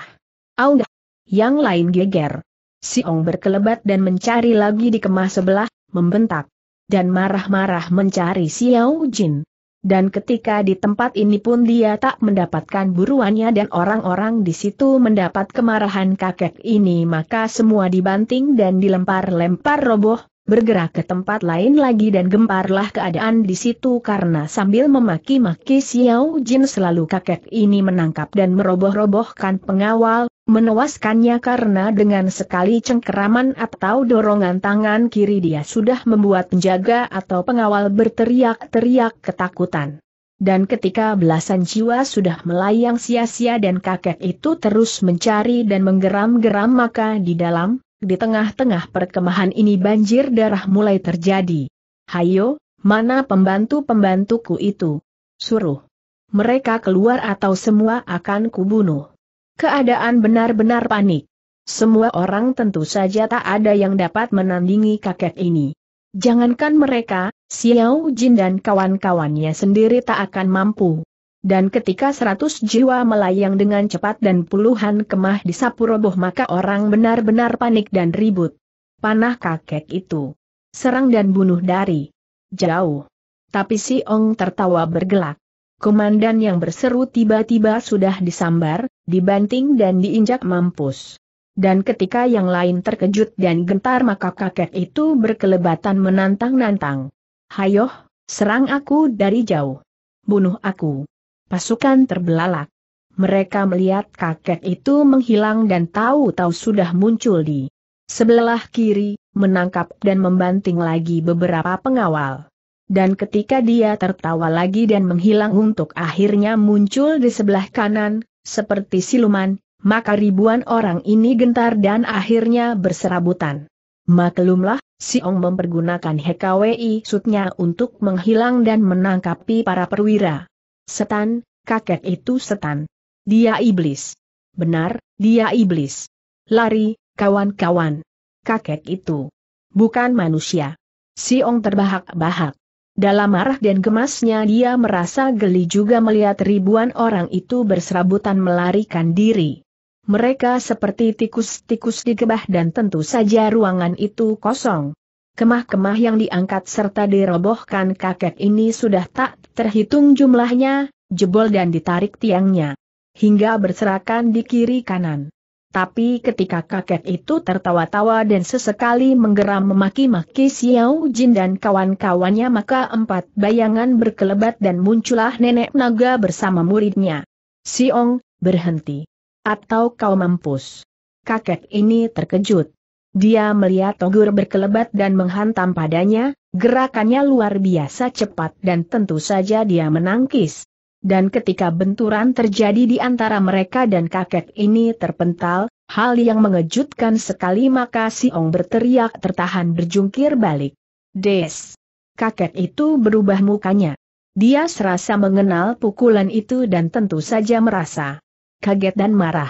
Aunggah! Yang lain geger. Si Ong berkelebat dan mencari lagi di kemah sebelah, membentak. Dan marah-marah mencari Xiao Jin. Dan ketika di tempat ini pun dia tak mendapatkan buruannya dan orang-orang di situ mendapat kemarahan kakek ini maka semua dibanting dan dilempar-lempar roboh, bergerak ke tempat lain lagi dan gemparlah keadaan di situ karena sambil memaki-maki Xiao Jin selalu kakek ini menangkap dan meroboh-robohkan pengawal, menewaskannya karena dengan sekali cengkeraman atau dorongan tangan kiri dia sudah membuat penjaga atau pengawal berteriak-teriak ketakutan. Dan ketika belasan jiwa sudah melayang sia-sia dan kakek itu terus mencari dan menggeram-geram maka di dalam, di tengah-tengah perkemahan ini banjir darah mulai terjadi. Hayo, mana pembantu-pembantuku itu? Suruh. Mereka keluar atau semua akan kubunuh. Keadaan benar-benar panik. Semua orang tentu saja tak ada yang dapat menandingi kakek ini. Jangankan mereka, Xiao Jin dan kawan-kawannya sendiri tak akan mampu. Dan ketika seratus jiwa melayang dengan cepat dan puluhan kemah disapu roboh maka orang benar-benar panik dan ribut. Panah kakek itu. Serang dan bunuh dari jauh. Tapi si Ong tertawa bergelak. Komandan yang berseru tiba-tiba sudah disambar, dibanting dan diinjak mampus. Dan ketika yang lain terkejut dan gentar maka kakek itu berkelebatan menantang-nantang. Hayoh, serang aku dari jauh. Bunuh aku. Pasukan terbelalak. Mereka melihat kakek itu menghilang dan tahu-tahu sudah muncul di sebelah kiri, menangkap dan membanting lagi beberapa pengawal. Dan ketika dia tertawa lagi dan menghilang untuk akhirnya muncul di sebelah kanan, seperti siluman, maka ribuan orang ini gentar dan akhirnya berserabutan. Maklumlah, Ong mempergunakan HKWI sutnya untuk menghilang dan menangkapi para perwira. Setan, kakek itu setan. Dia iblis. Benar, dia iblis. Lari, kawan-kawan. Kakek itu. Bukan manusia. Si Ong terbahak-bahak. Dalam marah dan gemasnya dia merasa geli juga melihat ribuan orang itu berserabutan melarikan diri. Mereka seperti tikus-tikus digebah dan tentu saja ruangan itu kosong. Kemah-kemah yang diangkat serta dirobohkan kakek ini sudah tak terhitung jumlahnya, jebol dan ditarik tiangnya. Hingga berserakan di kiri kanan. Tapi ketika kakek itu tertawa-tawa dan sesekali menggeram memaki-maki Xiao Jin dan kawan-kawannya maka empat bayangan berkelebat dan muncullah nenek naga bersama muridnya. Siong, berhenti. Atau kau mampus. Kakek ini terkejut. Dia melihat Togur berkelebat dan menghantam padanya, gerakannya luar biasa cepat dan tentu saja dia menangkis dan ketika benturan terjadi di antara mereka dan kakek ini terpental, hal yang mengejutkan sekali maka si Ong berteriak tertahan berjungkir balik. Des! Kakek itu berubah mukanya. Dia serasa mengenal pukulan itu dan tentu saja merasa kaget dan marah.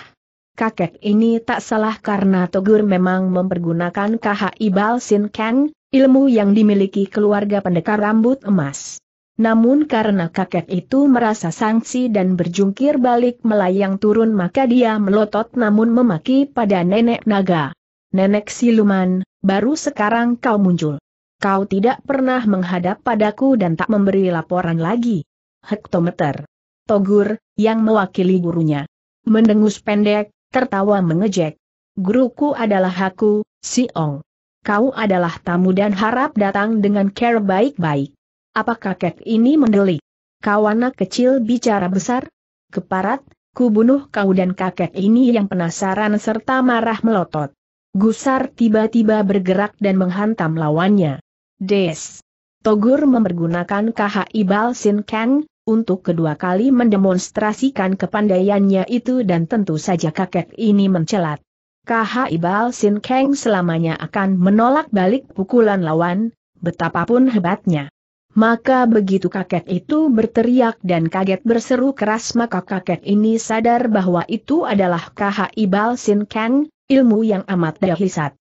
Kakek ini tak salah karena Togur memang mempergunakan KHI Balsin Kang, ilmu yang dimiliki keluarga pendekar rambut emas. Namun karena kakek itu merasa sanksi dan berjungkir balik melayang turun maka dia melotot namun memaki pada nenek naga. Nenek siluman, baru sekarang kau muncul. Kau tidak pernah menghadap padaku dan tak memberi laporan lagi. Hektometer. Togur, yang mewakili gurunya. Mendengus pendek, tertawa mengejek. Guruku adalah aku, Ong. Kau adalah tamu dan harap datang dengan care baik-baik. Apa kakek ini mendelik? Kau kecil bicara besar? Keparat, ku bunuh kau dan kakek ini yang penasaran serta marah melotot. Gusar tiba-tiba bergerak dan menghantam lawannya. Des. Togur mempergunakan ibal Balsin Kang, untuk kedua kali mendemonstrasikan kepandaiannya itu dan tentu saja kakek ini mencelat. ibal Balsin Kang selamanya akan menolak balik pukulan lawan, betapapun hebatnya. Maka begitu kakek itu berteriak dan kaget berseru keras maka kakek ini sadar bahwa itu adalah kha ibal Sin Kang, ilmu yang amat dahsyat.